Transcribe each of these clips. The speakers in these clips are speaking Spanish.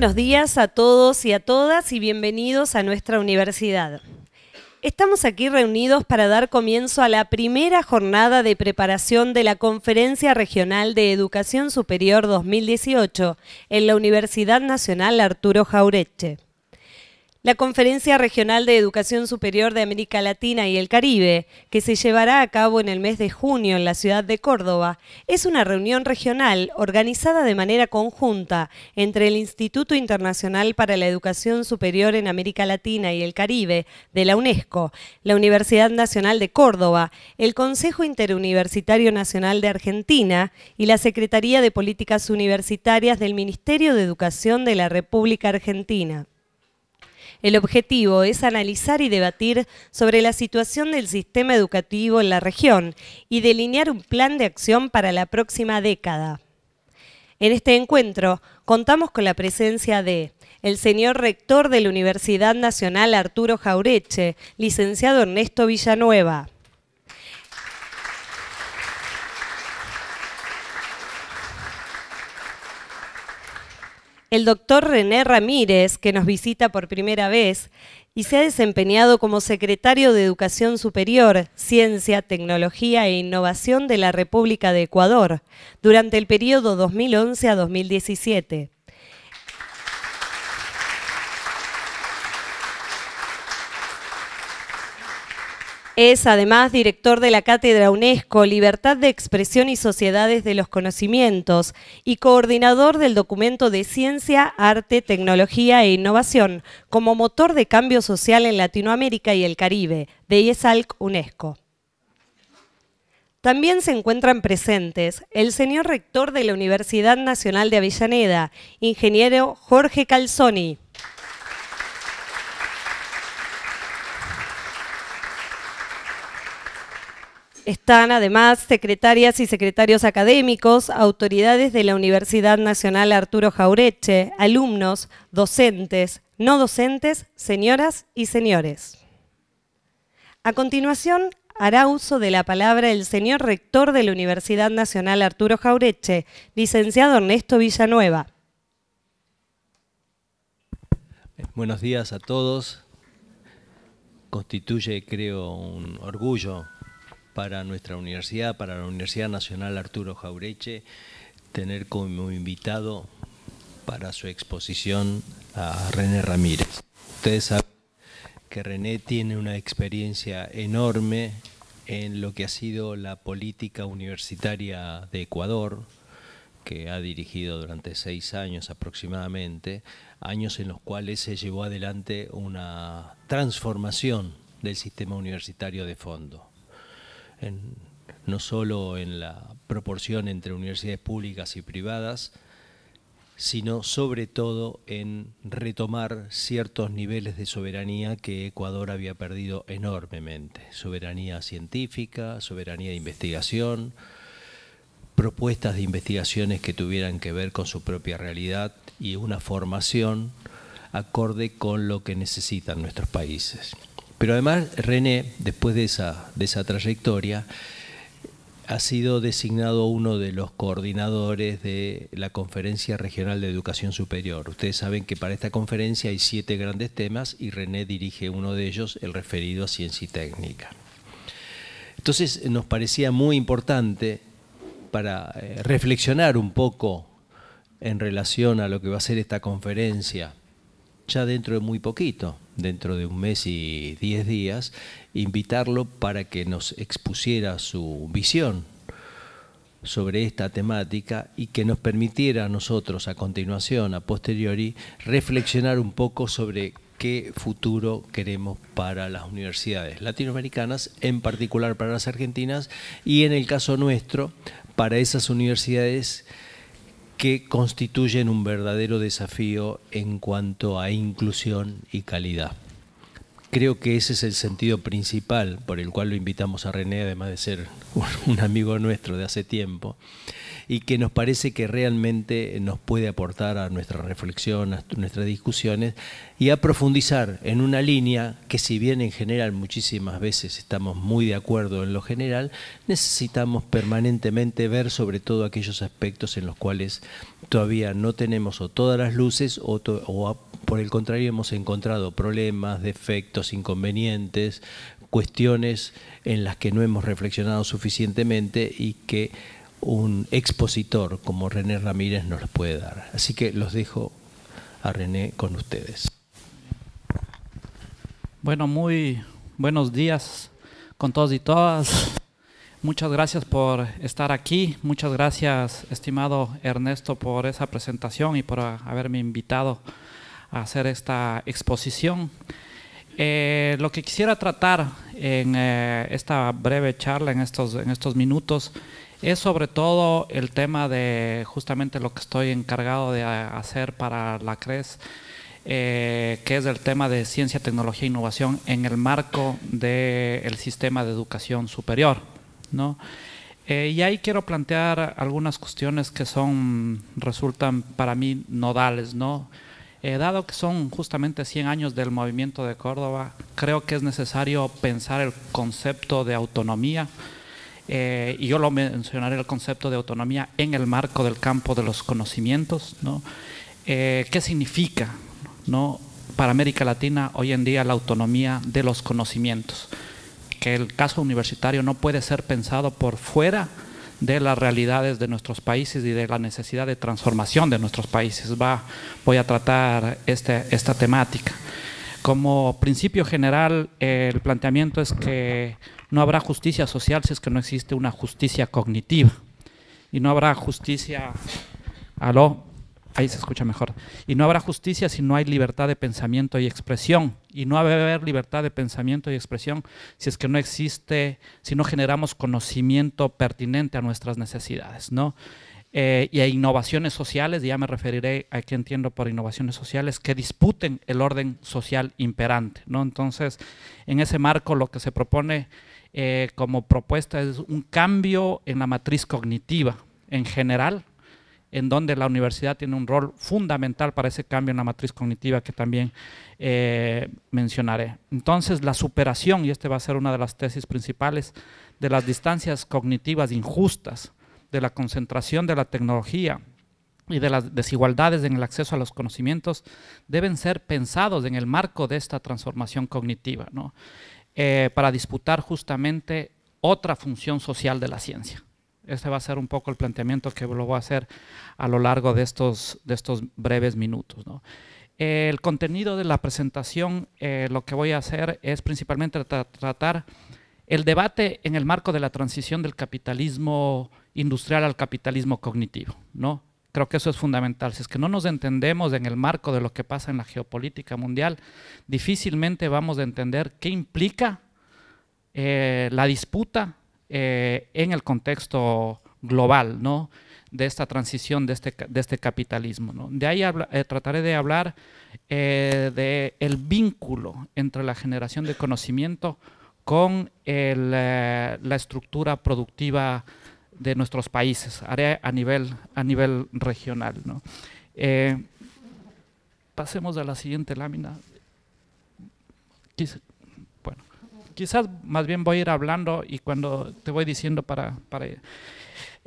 buenos días a todos y a todas y bienvenidos a nuestra universidad. Estamos aquí reunidos para dar comienzo a la primera jornada de preparación de la Conferencia Regional de Educación Superior 2018 en la Universidad Nacional Arturo Jaureche la Conferencia Regional de Educación Superior de América Latina y el Caribe, que se llevará a cabo en el mes de junio en la ciudad de Córdoba, es una reunión regional organizada de manera conjunta entre el Instituto Internacional para la Educación Superior en América Latina y el Caribe de la UNESCO, la Universidad Nacional de Córdoba, el Consejo Interuniversitario Nacional de Argentina y la Secretaría de Políticas Universitarias del Ministerio de Educación de la República Argentina. El objetivo es analizar y debatir sobre la situación del sistema educativo en la región y delinear un plan de acción para la próxima década. En este encuentro contamos con la presencia de el señor rector de la Universidad Nacional Arturo Jaureche, licenciado Ernesto Villanueva, el doctor René Ramírez, que nos visita por primera vez y se ha desempeñado como secretario de Educación Superior, Ciencia, Tecnología e Innovación de la República de Ecuador durante el periodo 2011 a 2017. Es además director de la Cátedra UNESCO Libertad de Expresión y Sociedades de los Conocimientos y coordinador del documento de Ciencia, Arte, Tecnología e Innovación como motor de cambio social en Latinoamérica y el Caribe, de IESALC UNESCO. También se encuentran presentes el señor rector de la Universidad Nacional de Avellaneda, ingeniero Jorge Calzoni, Están además secretarias y secretarios académicos, autoridades de la Universidad Nacional Arturo Jaureche, alumnos, docentes, no docentes, señoras y señores. A continuación, hará uso de la palabra el señor rector de la Universidad Nacional Arturo Jaureche, licenciado Ernesto Villanueva. Buenos días a todos. Constituye, creo, un orgullo para nuestra universidad, para la Universidad Nacional Arturo Jaureche, tener como invitado para su exposición a René Ramírez. Ustedes saben que René tiene una experiencia enorme en lo que ha sido la política universitaria de Ecuador, que ha dirigido durante seis años aproximadamente, años en los cuales se llevó adelante una transformación del sistema universitario de fondo no solo en la proporción entre universidades públicas y privadas, sino sobre todo en retomar ciertos niveles de soberanía que Ecuador había perdido enormemente. Soberanía científica, soberanía de investigación, propuestas de investigaciones que tuvieran que ver con su propia realidad y una formación acorde con lo que necesitan nuestros países. Pero además René, después de esa, trayectoria, ha sido designado uno de los coordinadores de la Conferencia Regional de Educación Superior. Ustedes saben que para esta conferencia hay siete grandes temas y René dirige uno de ellos, el referido a ciencia y técnica. Entonces nos parecía muy importante para eh, reflexionar un poco en relación a lo que va a ser esta conferencia, ya dentro de muy poquito, dentro de un mes y diez días, invitarlo para que nos expusiera su visión sobre esta temática y que nos permitiera a nosotros a continuación, a posteriori, reflexionar un poco sobre qué futuro queremos para las universidades latinoamericanas, en particular para las argentinas y en el caso nuestro, para esas universidades que constituyen un verdadero desafío en cuanto a inclusión y calidad creo que ese es el sentido principal por el cual lo invitamos a René, además de ser un amigo nuestro de hace tiempo, y que nos parece que realmente nos puede aportar a nuestra reflexión, a nuestras discusiones, y a profundizar en una línea que si bien en general muchísimas veces estamos muy de acuerdo en lo general, necesitamos permanentemente ver sobre todo aquellos aspectos en los cuales todavía no tenemos todas las luces o, por el contrario hemos encontrado problemas, defectos, inconvenientes, cuestiones en las que no hemos reflexionado suficientemente y que un expositor como René Ramírez nos los puede dar. Así que los dejo a René con ustedes. Bueno, muy buenos días con todos y todas. Muchas gracias por estar aquí. Muchas gracias, estimado Ernesto, por esa presentación y por ah, haberme invitado a hacer esta exposición. Eh, lo que quisiera tratar en eh, esta breve charla, en estos, en estos minutos, es sobre todo el tema de justamente lo que estoy encargado de ah, hacer para la CRES, eh, que es el tema de ciencia, tecnología e innovación en el marco del sistema de educación superior. Eh, y ahí quiero plantear algunas cuestiones que son, resultan para mí nodales, eh, dado que son justamente 100 años del movimiento de Córdoba, creo que es necesario pensar el concepto de autonomía, eh, y yo lo mencionaré el concepto de autonomía en el marco del campo de los conocimientos, ¿Qué significa, Para América Latina hoy en día la autonomía de los conocimientos el caso universitario no puede ser pensado por fuera de las realidades de nuestros países y de la necesidad de transformación de nuestros países. Va, voy a tratar este, esta temática. Como principio general, el planteamiento es que no habrá justicia social si es que no existe una justicia cognitiva. Y no habrá justicia... ¿Aló? Ahí se escucha mejor. Y no habrá justicia si no hay libertad de pensamiento y expresión. Y no habrá libertad de pensamiento y expresión si es que no existe, si no generamos conocimiento pertinente a nuestras necesidades, ¿no? Eh, y a innovaciones sociales, ya me referiré a qué entiendo por innovaciones sociales, que disputen el orden social imperante, ¿no? Entonces, en ese marco lo que se propone eh, como propuesta es un cambio en la matriz cognitiva en general en donde la universidad tiene un rol fundamental para ese cambio en la matriz cognitiva que también eh, mencionaré. Entonces, la superación, y esta va a ser una de las tesis principales, de las distancias cognitivas injustas, de la concentración de la tecnología y de las desigualdades en el acceso a los conocimientos, deben ser pensados en el marco de esta transformación cognitiva, eh, para disputar justamente otra función social de la ciencia. Este va a ser un poco el planteamiento que lo voy a hacer a lo largo de estos, de estos breves minutos. El contenido de la presentación, eh, lo que voy a hacer es principalmente tratar el debate en el marco de la transición del capitalismo industrial al capitalismo cognitivo. ¿no? Creo que eso es fundamental. Si es que no nos entendemos en el marco de lo que pasa en la geopolítica mundial, difícilmente vamos a entender qué implica eh, la disputa eh, en el contexto global, ¿no? de esta transición de este, este capitalismo. De ahí eh, trataré de hablar eh, del vínculo entre la generación de conocimiento con la estructura productiva de nuestros países, haré a nivel, a nivel regional. pasemos a la siguiente lámina. Quise, quizás más bien voy a ir hablando y cuando te voy diciendo para... para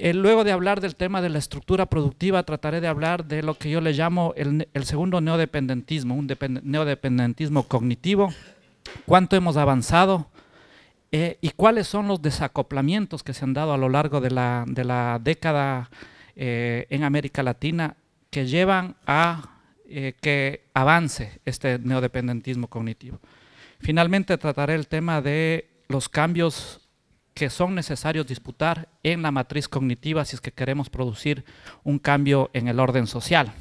eh, luego de hablar del tema de la estructura productiva, trataré de hablar de lo que yo le llamo el, segundo neodependentismo, un neodependentismo cognitivo, cuánto hemos avanzado eh, y cuáles son los desacoplamientos que se han dado a lo largo de la, de la década eh, en América Latina que llevan a que avance este neodependentismo cognitivo. Finalmente trataré el tema de los cambios que son necesarios disputar en la matriz cognitiva si es que queremos producir un cambio en el orden social.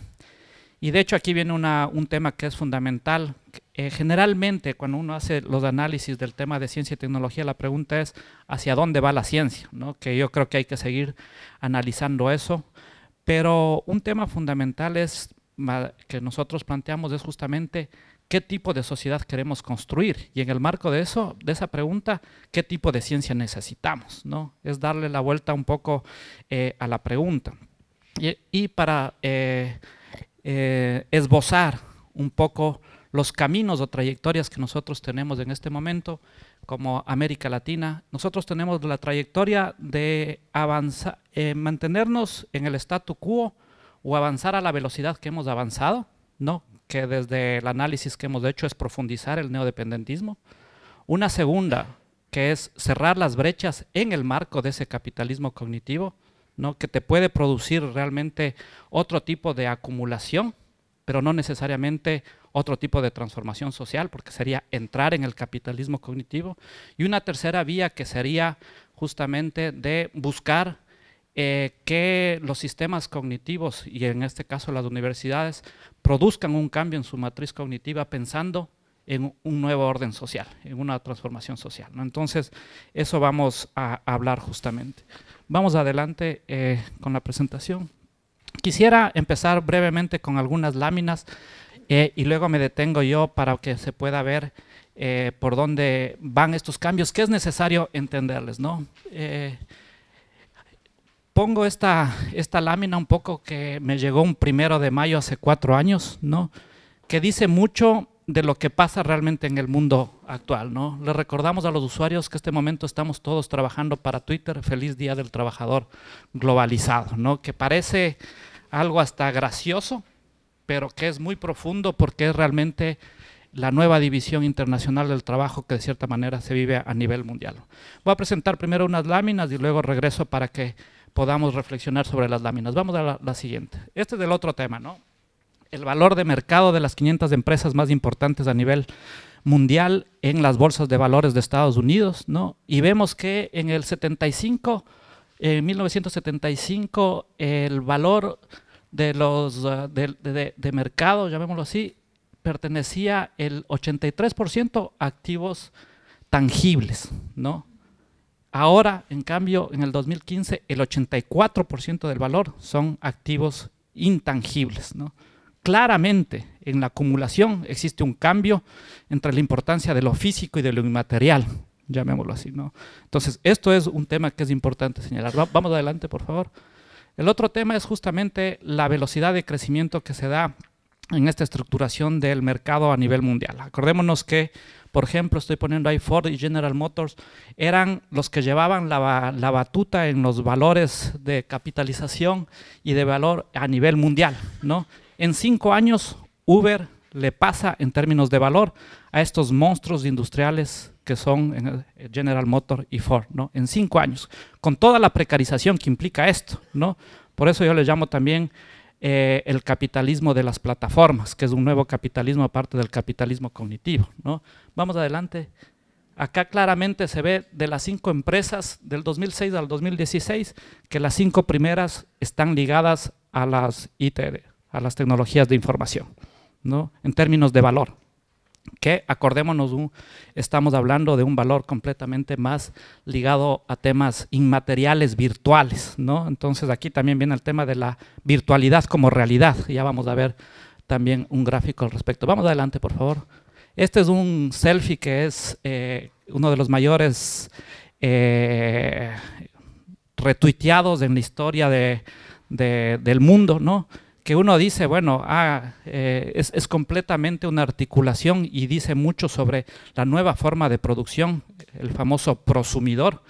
Y de hecho aquí viene un tema que es fundamental. Eh, generalmente cuando uno hace los análisis del tema de ciencia y tecnología, la pregunta es hacia dónde va la ciencia, que yo creo que hay que seguir analizando eso. Pero un tema fundamental es, que nosotros planteamos es justamente qué tipo de sociedad queremos construir y en el marco de eso, de esa pregunta, qué tipo de ciencia necesitamos, ¿no? Es darle la vuelta un poco eh, a la pregunta. Y, para eh, eh, esbozar un poco los caminos o trayectorias que nosotros tenemos en este momento como América Latina, nosotros tenemos la trayectoria de avanzar, mantenernos en el statu quo o avanzar a la velocidad que hemos avanzado, ¿no? que desde el análisis que hemos hecho es profundizar el neodependentismo. Una segunda, que es cerrar las brechas en el marco de ese capitalismo cognitivo, ¿no? que te puede producir realmente otro tipo de acumulación, pero no necesariamente otro tipo de transformación social, porque sería entrar en el capitalismo cognitivo. Y una tercera vía que sería justamente de buscar eh, que los sistemas cognitivos, y en este caso las universidades, produzcan un cambio en su matriz cognitiva pensando en un nuevo orden social, en una transformación social. Entonces, eso vamos a hablar justamente. Vamos adelante eh, con la presentación. Quisiera empezar brevemente con algunas láminas eh, y luego me detengo yo para que se pueda ver por dónde van estos cambios, que es necesario entenderles. ¿no? pongo esta, esta lámina un poco que me llegó un primero de mayo hace cuatro años, ¿no? que dice mucho de lo que pasa realmente en el mundo actual. ¿no? Le recordamos a los usuarios que este momento estamos todos trabajando para Twitter. Feliz Día del Trabajador Globalizado, ¿no? que parece algo hasta gracioso, pero que es muy profundo porque es realmente la nueva división internacional del trabajo que de cierta manera se vive a nivel mundial. Voy a presentar primero unas láminas y luego regreso para que podamos reflexionar sobre las láminas. Vamos a la, siguiente. Este es el otro tema, ¿no? El valor de mercado de las 500 empresas más importantes a nivel mundial en las bolsas de valores de Estados Unidos, ¿no? Y vemos que en el 75, en 1975, el valor de los ah, de, de mercado, llamémoslo así, pertenecía el 83% a activos tangibles, ¿no? Ahora, en cambio, en el 2015, el 84% del valor son activos intangibles. Claramente, en la acumulación existe un cambio entre la importancia de lo físico y de lo inmaterial, llamémoslo así. ¿no? Entonces, esto es un tema que es importante señalar. Vamos adelante, por favor. El otro tema es justamente la velocidad de crecimiento que se da en esta estructuración del mercado a nivel mundial. Acordémonos que por ejemplo, estoy poniendo ahí Ford y General Motors, eran los que llevaban la, batuta en los valores de capitalización y de valor a nivel mundial. ¿no? En cinco años, Uber le pasa en términos de valor a estos monstruos industriales que son eh, General Motors y Ford, ¿no? En cinco años, con toda la precarización que implica esto, ¿no? Por eso yo le llamo también eh, el capitalismo de las plataformas, que es un nuevo capitalismo aparte del capitalismo cognitivo. ¿no? Vamos adelante. Acá claramente se ve de las cinco empresas del 2006 al 2016 que las cinco primeras están ligadas a las IT, a las tecnologías de información, ¿no? en términos de valor que acordémonos, estamos hablando de un valor completamente más ligado a temas inmateriales, virtuales, ¿no? Entonces aquí también viene el tema de la virtualidad como realidad, ya vamos a ver también un gráfico al respecto. Vamos adelante, por favor. Este es un selfie que es eh, uno de los mayores eh, retuiteados en la historia del mundo, ¿no? que uno dice, bueno, ah, eh, es, completamente una articulación y dice mucho sobre la nueva forma de producción, el famoso prosumidor,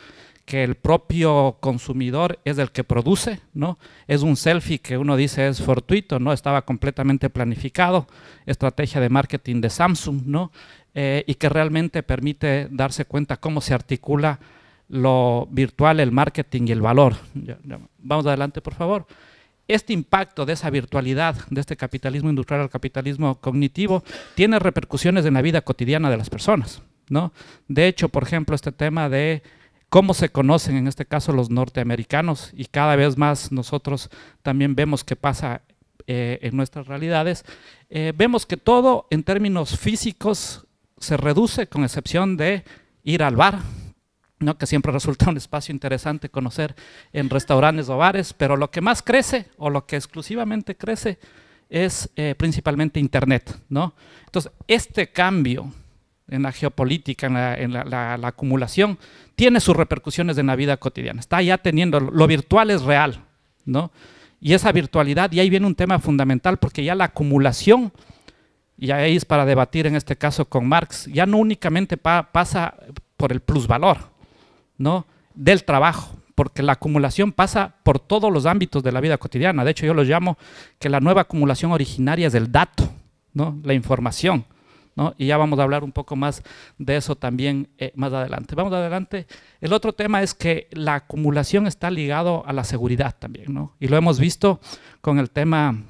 que el propio consumidor es el que produce, ¿no? Es un selfie que uno dice es fortuito, ¿no? Estaba completamente planificado, estrategia de marketing de Samsung, ¿no? Eh, y que realmente permite darse cuenta cómo se articula lo virtual, el marketing y el valor. Vamos adelante, por favor. Este impacto de esa virtualidad, de este capitalismo industrial al capitalismo cognitivo, tiene repercusiones en la vida cotidiana de las personas. ¿no? De hecho, por ejemplo, este tema de cómo se conocen en este caso los norteamericanos y cada vez más nosotros también vemos qué pasa eh, en nuestras realidades, eh, vemos que todo en términos físicos se reduce con excepción de ir al bar, ¿no? que siempre resulta un espacio interesante conocer en restaurantes o bares, pero lo que más crece o lo que exclusivamente crece es eh, principalmente Internet. ¿no? Entonces, este cambio en la geopolítica, en, la, acumulación, tiene sus repercusiones en la vida cotidiana. Está ya teniendo, lo virtual es real, ¿no? Y esa virtualidad, y ahí viene un tema fundamental, porque ya la acumulación, y ahí es para debatir en este caso con Marx, ya no únicamente pasa por el plusvalor, ¿no? del trabajo, porque la acumulación pasa por todos los ámbitos de la vida cotidiana. De hecho, yo lo llamo que la nueva acumulación originaria es el dato, ¿no? la información. Y ya vamos a hablar un poco más de eso también eh, más adelante. Vamos adelante. El otro tema es que la acumulación está ligado a la seguridad también, ¿no? y lo hemos visto con el tema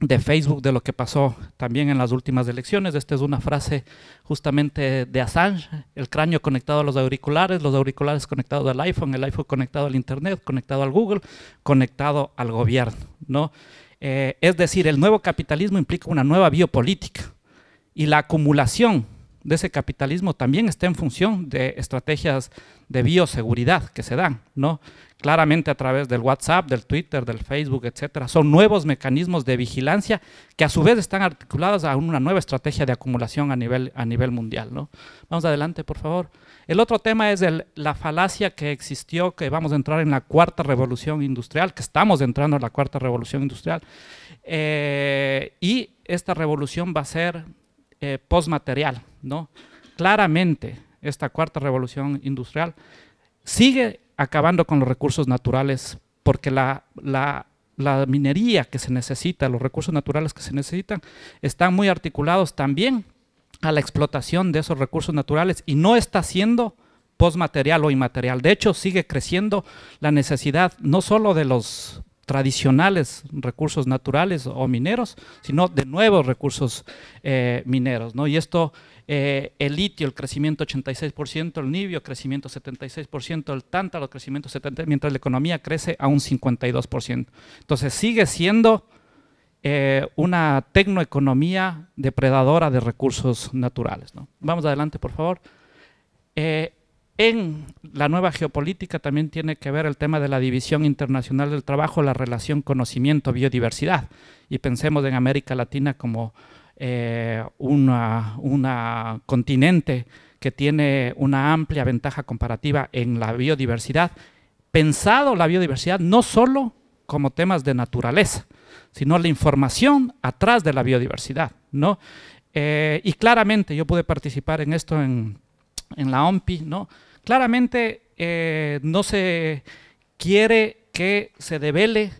de Facebook de lo que pasó también en las últimas elecciones. Esta es una frase justamente de Assange, el cráneo conectado a los auriculares, los auriculares conectados al iPhone, el iPhone conectado al Internet, conectado al Google, conectado al gobierno. ¿no? Eh, es decir, el nuevo capitalismo implica una nueva biopolítica y la acumulación de ese capitalismo también está en función de estrategias de bioseguridad que se dan, ¿no? Claramente a través del WhatsApp, del Twitter, del Facebook, etcétera. Son nuevos mecanismos de vigilancia que a su vez están articulados a una nueva estrategia de acumulación a nivel, mundial, ¿no? Vamos adelante, por favor. El otro tema es la falacia que existió, que vamos a entrar en la cuarta revolución industrial, que estamos entrando en la cuarta revolución industrial. Eh, y esta revolución va a ser eh, postmaterial, ¿no? Claramente, esta cuarta revolución industrial sigue acabando con los recursos naturales porque la, minería que se necesita, los recursos naturales que se necesitan, están muy articulados también a la explotación de esos recursos naturales y no está siendo postmaterial o inmaterial. De hecho, sigue creciendo la necesidad no solo de los tradicionales recursos naturales o mineros, sino de nuevos recursos eh, mineros. ¿no? Y esto, eh, el litio, el crecimiento 86%, el nibio, crecimiento 76%, el tántalo, crecimiento 70%, mientras la economía crece a un 52%. Entonces sigue siendo eh, una tecnoeconomía depredadora de recursos naturales. Vamos adelante, por favor. En la nueva geopolítica también tiene que ver el tema de la división internacional del trabajo, la relación conocimiento-biodiversidad. Y pensemos en América Latina como eh, un una continente que tiene una amplia ventaja comparativa en la biodiversidad, pensado la biodiversidad no solo como temas de naturaleza, sino la información atrás de la biodiversidad. ¿no? Eh, y claramente yo pude participar en esto en en la OMPI, ¿no? Claramente eh, no se quiere que se devele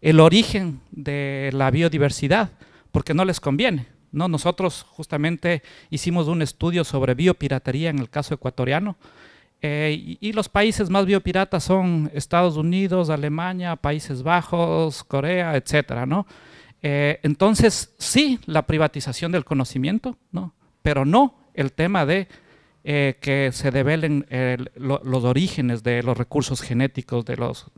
el origen de la biodiversidad, porque no les conviene. ¿no? Nosotros justamente hicimos un estudio sobre biopiratería en el caso ecuatoriano, eh, y, los países más biopiratas son Estados Unidos, Alemania, Países Bajos, Corea, etcétera, ¿no? Eh, entonces, sí, la privatización del conocimiento, ¿no? Pero no el tema de eh, que se develen eh, los orígenes de los recursos genéticos de los,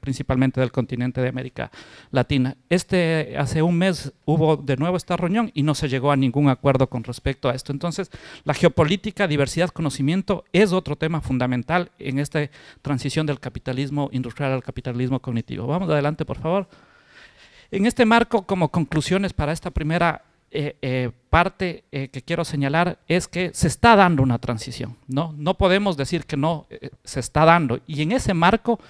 principalmente del continente de América Latina. Este hace un mes hubo de nuevo esta reunión y no se llegó a ningún acuerdo con respecto a esto. Entonces, la geopolítica, diversidad, conocimiento es otro tema fundamental en esta transición del capitalismo industrial al capitalismo cognitivo. Vamos adelante, por favor. En este marco, como conclusiones para esta primera eh, eh, parte eh, que quiero señalar es que se está dando una transición, ¿no? No podemos decir que no, eh, se está dando. Y en ese marco,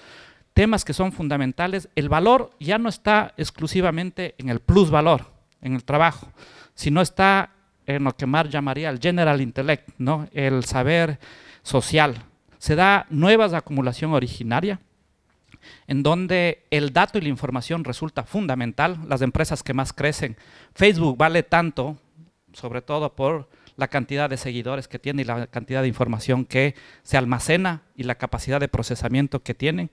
temas que son fundamentales, el valor ya no está exclusivamente en el plusvalor, en el trabajo, sino está en lo que Marx llamaría el general intellect, ¿no? El saber social. Se da nuevas acumulación originaria, en donde el dato y la información resulta fundamental, las empresas que más crecen. Facebook vale tanto, sobre todo por la cantidad de seguidores que tiene y la cantidad de información que se almacena y la capacidad de procesamiento que tienen.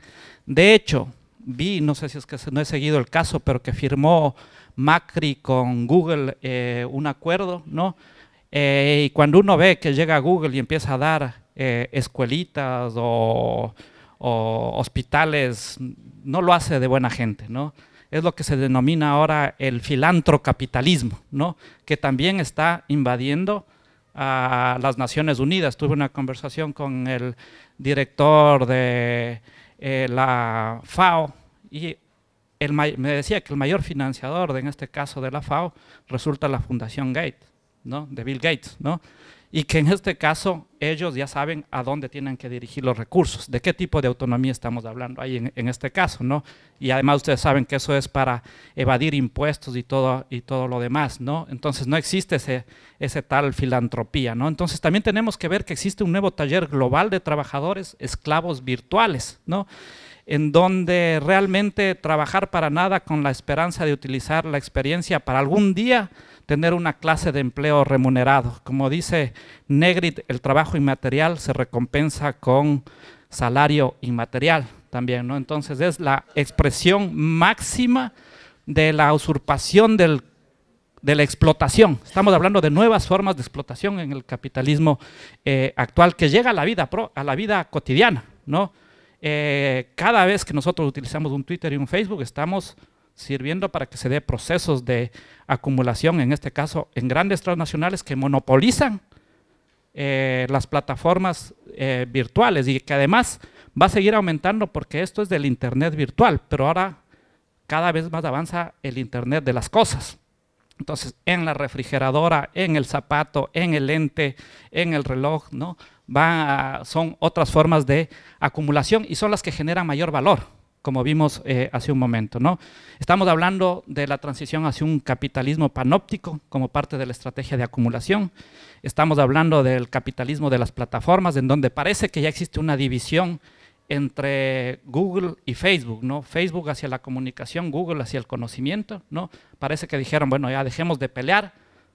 De hecho, vi, no sé si es que no he seguido el caso, pero que firmó Macri con Google eh, un acuerdo, ¿no? Eh, y cuando uno ve que llega a Google y empieza a dar eh, escuelitas o o hospitales, no lo hace de buena gente, ¿no? Es lo que se denomina ahora el filantrocapitalismo, ¿no? Que también está invadiendo a las Naciones Unidas. Tuve una conversación con el director de eh, la FAO y el, me decía que el mayor financiador, en este caso de la FAO, resulta la Fundación Gates, ¿no? de Bill Gates. ¿no? y que en este caso ellos ya saben a dónde tienen que dirigir los recursos, de qué tipo de autonomía estamos hablando ahí en, este caso, ¿no? Y además ustedes saben que eso es para evadir impuestos y todo, y todo lo demás, ¿no? Entonces no existe ese, ese tal filantropía, ¿no? Entonces también tenemos que ver que existe un nuevo taller global de trabajadores esclavos virtuales, ¿no? en donde realmente trabajar para nada con la esperanza de utilizar la experiencia para algún día tener una clase de empleo remunerado. Como dice Negrit, el trabajo inmaterial se recompensa con salario inmaterial también, ¿no? Entonces es la expresión máxima de la usurpación de la explotación. Estamos hablando de nuevas formas de explotación en el capitalismo eh, actual que llega a la vida, a la vida cotidiana, ¿no? Eh, cada vez que nosotros utilizamos un Twitter y un Facebook estamos sirviendo para que se dé procesos de acumulación, en este caso en grandes transnacionales que monopolizan eh, las plataformas eh, virtuales y que además va a seguir aumentando porque esto es del Internet virtual, pero ahora cada vez más avanza el Internet de las cosas. Entonces, en la refrigeradora, en el zapato, en el lente, en el reloj, ¿no? son otras formas de acumulación y son las que generan mayor valor como vimos eh, hace un momento. ¿no? Estamos hablando de la transición hacia un capitalismo panóptico como parte de la estrategia de acumulación. Estamos hablando del capitalismo de las plataformas, en donde parece que ya existe una división entre Google y Facebook, ¿no? Facebook hacia la comunicación, Google hacia el conocimiento, ¿no? Parece que dijeron, bueno, ya dejemos de pelear,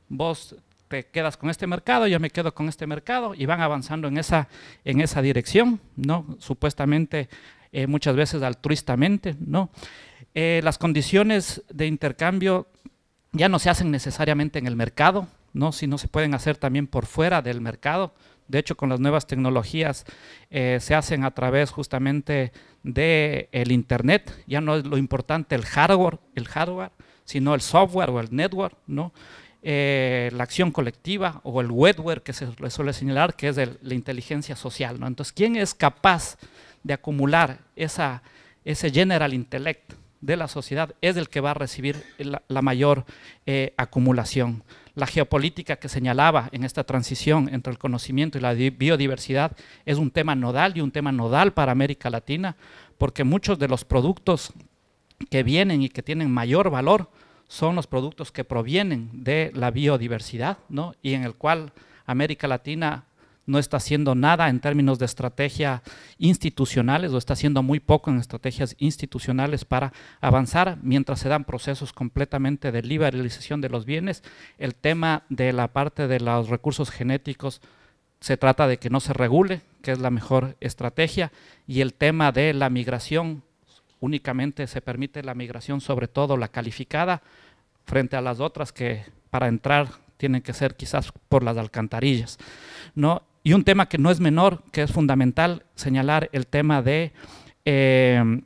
vos te quedas con este mercado, yo me quedo con este mercado, y van avanzando en esa, en esa dirección, ¿no? Supuestamente eh, muchas veces altruistamente, ¿no? Eh, las condiciones de intercambio ya no se hacen necesariamente en el mercado, ¿no? sino se pueden hacer también por fuera del mercado. De hecho, con las nuevas tecnologías eh, se hacen a través justamente del Internet. Ya no es lo importante el hardware, el hardware sino el software o el network, ¿no? la acción colectiva o el webware que se suele señalar, que es la inteligencia social. ¿no? Entonces, ¿quién es capaz de acumular ese general intellect de la sociedad es el que va a recibir la, mayor eh, acumulación. La geopolítica que señalaba en esta transición entre el conocimiento y la biodiversidad es un tema nodal y un tema nodal para América Latina, porque muchos de los productos que vienen y que tienen mayor valor son los productos que provienen de la biodiversidad, y en el cual América Latina no está haciendo nada en términos de estrategia institucionales o está haciendo muy poco en estrategias institucionales para avanzar mientras se dan procesos completamente de liberalización de los bienes. El tema de la parte de los recursos genéticos se trata de que no se regule, que es la mejor estrategia, y el tema de la migración, únicamente se permite la migración, sobre todo la calificada, frente a las otras que para entrar tienen que ser quizás por las alcantarillas. ¿no? Y un tema que no es menor, que es fundamental señalar el tema de eh,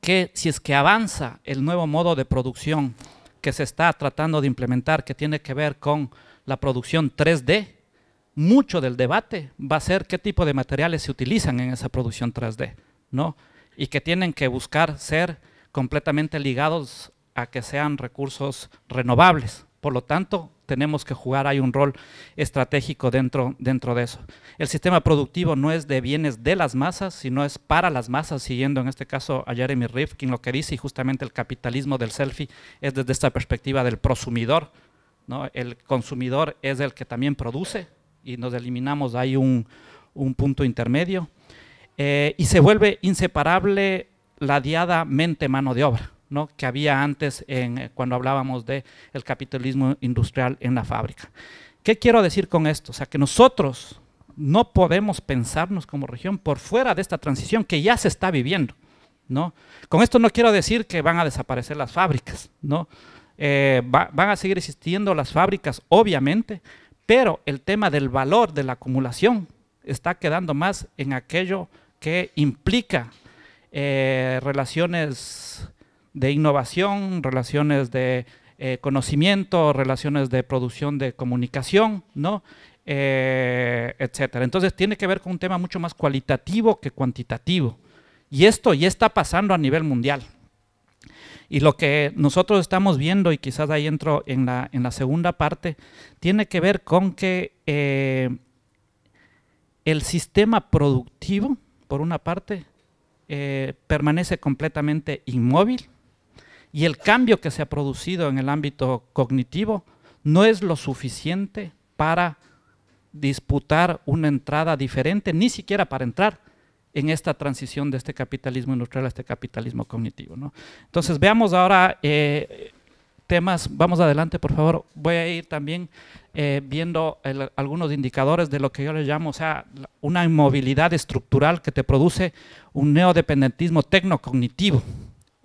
que si es que avanza el nuevo modo de producción que se está tratando de implementar, que tiene que ver con la producción 3D, mucho del debate va a ser qué tipo de materiales se utilizan en esa producción 3D, ¿no? Y que tienen que buscar ser completamente ligados a que sean recursos renovables. Por lo tanto, tenemos que jugar, hay un rol estratégico dentro, dentro de eso. El sistema productivo no es de bienes de las masas, sino es para las masas, siguiendo en este caso a Jeremy Rifkin lo que dice, y justamente el capitalismo del selfie es desde esta perspectiva del prosumidor. ¿no? El consumidor es el que también produce y nos eliminamos, hay un, punto intermedio. Eh, y se vuelve inseparable la diada mente-mano de obra. ¿no? que había antes eh, cuando hablábamos del capitalismo industrial en la fábrica. ¿Qué quiero decir con esto? O sea, que nosotros no podemos pensarnos como región por fuera de esta transición que ya se está viviendo. ¿no? Con esto no quiero decir que van a desaparecer las fábricas, ¿no? Eh, van a seguir existiendo las fábricas, obviamente, pero el tema del valor de la acumulación está quedando más en aquello que implica eh, relaciones de innovación, relaciones de eh, conocimiento, relaciones de producción de comunicación, ¿no? Eh, etcétera. Entonces tiene que ver con un tema mucho más cualitativo que cuantitativo. Y esto ya está pasando a nivel mundial. Y lo que nosotros estamos viendo, y quizás ahí entro en la, segunda parte, tiene que ver con que eh, el sistema productivo, por una parte, permanece completamente inmóvil, y el cambio que se ha producido en el ámbito cognitivo no es lo suficiente para disputar una entrada diferente, ni siquiera para entrar en esta transición de este capitalismo industrial a este capitalismo cognitivo. Entonces veamos ahora eh, temas, vamos adelante por favor, voy a ir también eh, viendo algunos indicadores de lo que yo le llamo, o sea, una inmovilidad estructural que te produce un neodependentismo tecnocognitivo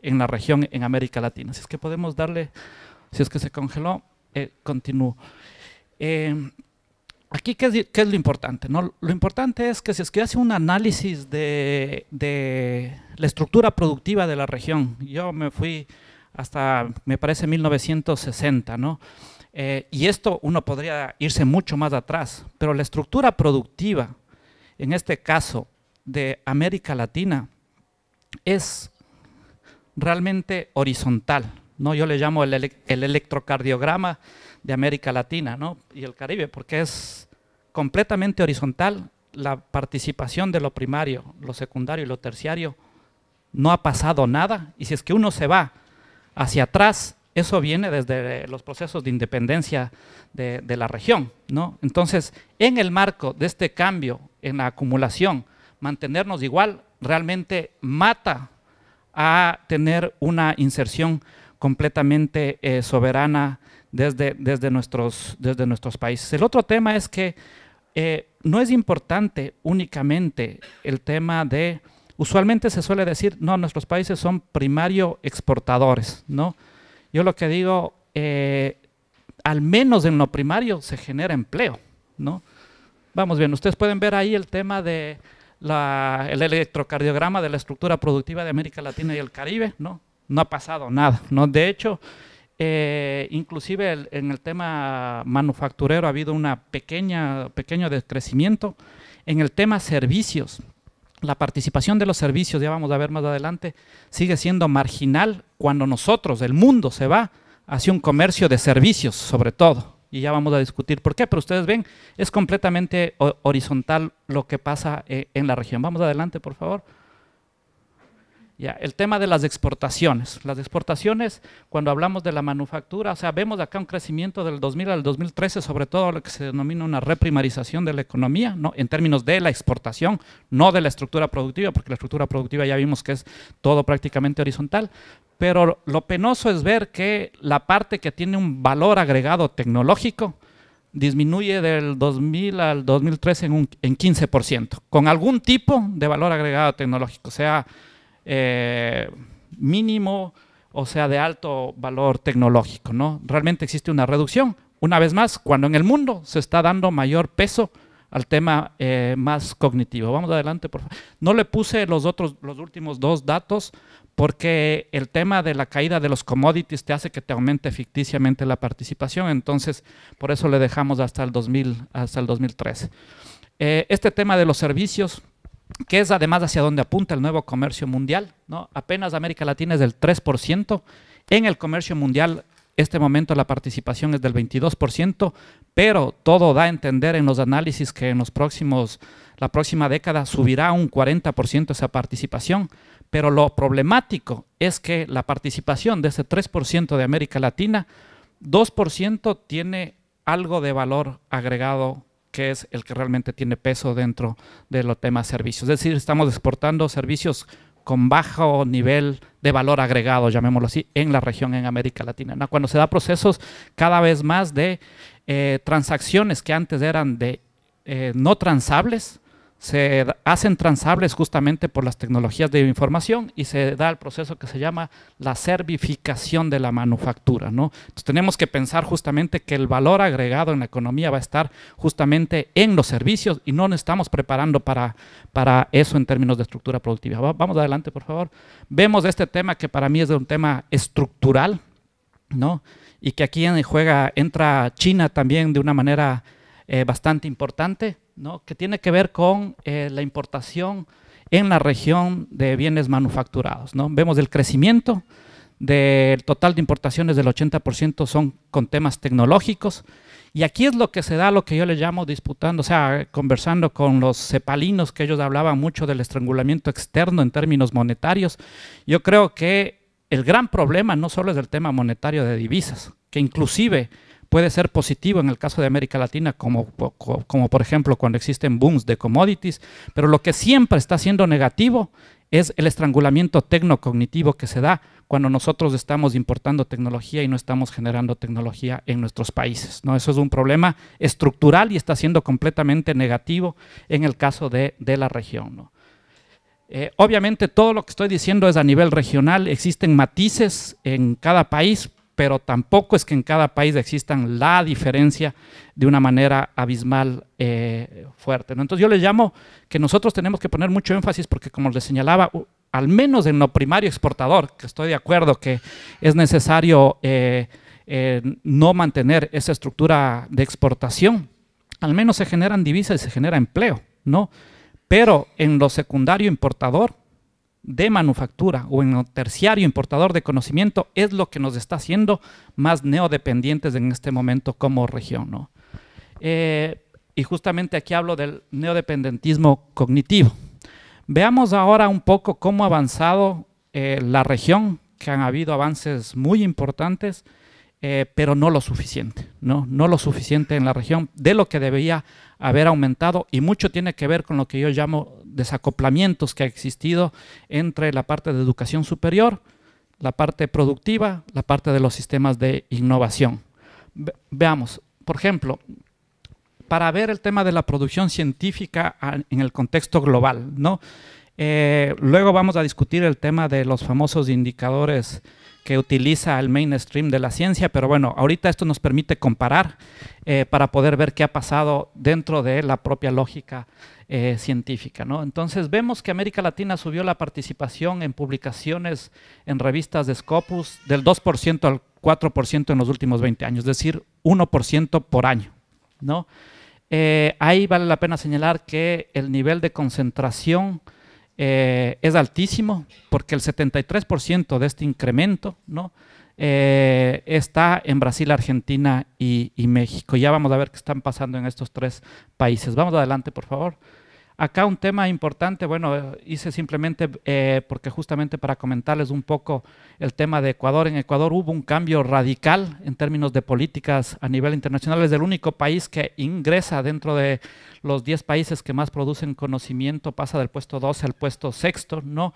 en la región, en América Latina. Si es que podemos darle, si es que se congeló, eh, continúo. Eh, aquí, ¿qué es, lo importante? No? Lo importante es que si es que hace un análisis de, la estructura productiva de la región, yo me fui hasta, me parece, 1960, ¿no? Eh, y esto uno podría irse mucho más atrás, pero la estructura productiva, en este caso de América Latina, es realmente horizontal. ¿no? Yo le llamo el, electrocardiograma de América Latina y el Caribe, porque es completamente horizontal la participación de lo primario, lo secundario y lo terciario. No ha pasado nada y si es que uno se va hacia atrás, eso viene desde los procesos de independencia de, la región. ¿no? Entonces, en el marco de este cambio en la acumulación, mantenernos igual realmente mata a tener una inserción completamente eh, soberana desde, desde, nuestros, desde nuestros países. El otro tema es que eh, no es importante únicamente el tema de, usualmente se suele decir, no, nuestros países son primario exportadores, ¿no? Yo lo que digo, eh, al menos en lo primario se genera empleo, ¿no? Vamos bien, ustedes pueden ver ahí el tema de el electrocardiograma de la estructura productiva de América Latina y el Caribe, ¿no? No ha pasado nada, ¿no? De hecho, eh, inclusive en el tema manufacturero ha habido un pequeña, pequeño descrecimiento. En el tema servicios, la participación de los servicios, ya vamos a ver más adelante, sigue siendo marginal cuando nosotros, el mundo, se va hacia un comercio de servicios, sobre todo y ya vamos a discutir por qué, pero ustedes ven, es completamente horizontal lo que pasa eh, en la región. Vamos adelante, por favor el tema de las exportaciones. Las exportaciones, cuando hablamos de la manufactura, o sea, vemos acá un crecimiento del 2000 al 2013, sobre todo lo que se denomina una reprimarización de la economía, ¿no? en términos de la exportación, no de la estructura productiva, porque la estructura productiva ya vimos que es todo prácticamente horizontal. Pero lo penoso es ver que la parte que tiene un valor agregado tecnológico, disminuye del 2000 al 2013 en, un, en 15%, con algún tipo de valor agregado tecnológico, sea eh, mínimo, o sea, de alto valor tecnológico, ¿no? Realmente existe una reducción. Una vez más, cuando en el mundo se está dando mayor peso al tema eh, más cognitivo. Vamos adelante, por favor. No le puse los otros, los últimos dos datos porque el tema de la caída de los commodities te hace que te aumente ficticiamente la participación, entonces por eso le dejamos hasta el, 2000, hasta el 2013. Eh, este tema de los servicios, que es además hacia donde apunta el nuevo comercio mundial. ¿no? Apenas América Latina es del 3%. En el comercio mundial, este momento la participación es del 22%, pero todo da a entender en los análisis que en los próximos, la próxima década subirá un 40% esa participación. Pero lo problemático es que la participación de ese 3% de América Latina, 2% tiene algo de valor agregado que es el que realmente tiene peso dentro de los temas servicios. Es decir, estamos exportando servicios con bajo nivel de valor agregado, llamémoslo así, en la región en América Latina. Cuando se da procesos cada vez más de eh, transacciones que antes eran de eh, no transables, se hacen transables justamente por las tecnologías de información y se da el proceso que se llama la servificación de la manufactura. ¿no? Entonces tenemos que pensar justamente que el valor agregado en la economía va a estar justamente en los servicios y no nos estamos preparando para, para eso en términos de estructura productiva. Vamos adelante, por favor. Vemos este tema que para mí es de un tema estructural, ¿no? Y que aquí juega, entra China también de una manera eh, bastante importante, ¿no? que tiene que ver con eh, la importación en la región de bienes manufacturados. ¿no? Vemos el crecimiento del total de importaciones del 80% son con temas tecnológicos. Y aquí es lo que se da, lo que yo le llamo disputando, o sea, conversando con los cepalinos, que ellos hablaban mucho del estrangulamiento externo en términos monetarios. Yo creo que el gran problema no solo es el tema monetario de divisas, que inclusive puede ser positivo en el caso de América Latina, como, por ejemplo cuando existen booms de commodities, pero lo que siempre está siendo negativo es el estrangulamiento tecnocognitivo que se da cuando nosotros estamos importando tecnología y no estamos generando tecnología en nuestros países. ¿no? Eso es un problema estructural y está siendo completamente negativo en el caso de, la región. Eh, obviamente todo lo que estoy diciendo es a nivel regional, existen matices en cada país, pero tampoco es que en cada país existan la diferencia de una manera abismal eh, fuerte. ¿no? Entonces yo les llamo que nosotros tenemos que poner mucho énfasis porque como les señalaba, al menos en lo primario exportador, que estoy de acuerdo que es necesario eh, eh, no mantener esa estructura de exportación, al menos se generan divisas y se genera empleo, ¿no? Pero en lo secundario importador, de manufactura o en el terciario importador de conocimiento es lo que nos está haciendo más neodependientes en este momento como región. ¿no? Eh, y justamente aquí hablo del neodependentismo cognitivo. Veamos ahora un poco cómo ha avanzado eh, la región, que han habido avances muy importantes, eh, pero no lo suficiente, ¿no? no lo suficiente en la región de lo que debería haber aumentado y mucho tiene que ver con lo que yo llamo desacoplamientos que ha existido entre la parte de educación superior, la parte productiva, la parte de los sistemas de innovación. veamos, por ejemplo, para ver el tema de la producción científica en el contexto global, ¿no? Eh, luego vamos a discutir el tema de los famosos indicadores que utiliza el mainstream de la ciencia, pero bueno, ahorita esto nos permite comparar eh, para poder ver qué ha pasado dentro de la propia lógica eh, científica. ¿no? Entonces vemos que América Latina subió la participación en publicaciones en revistas de Scopus del 2% al 4% en los últimos 20 años, es decir, 1% por año. ¿no? Eh, ahí vale la pena señalar que el nivel de concentración eh, es altísimo, porque el 73% de este incremento ¿no? está en Brasil, Argentina y México. Ya vamos a ver qué están pasando en estos tres países. Vamos adelante, por favor. Acá un tema importante, bueno, hice simplemente eh, porque justamente para comentarles un poco el tema de Ecuador. En Ecuador hubo un cambio radical en términos de políticas a nivel internacional. Es el único país que ingresa dentro de los 10 países que más producen conocimiento, pasa del puesto 12 al puesto sexto, ¿no?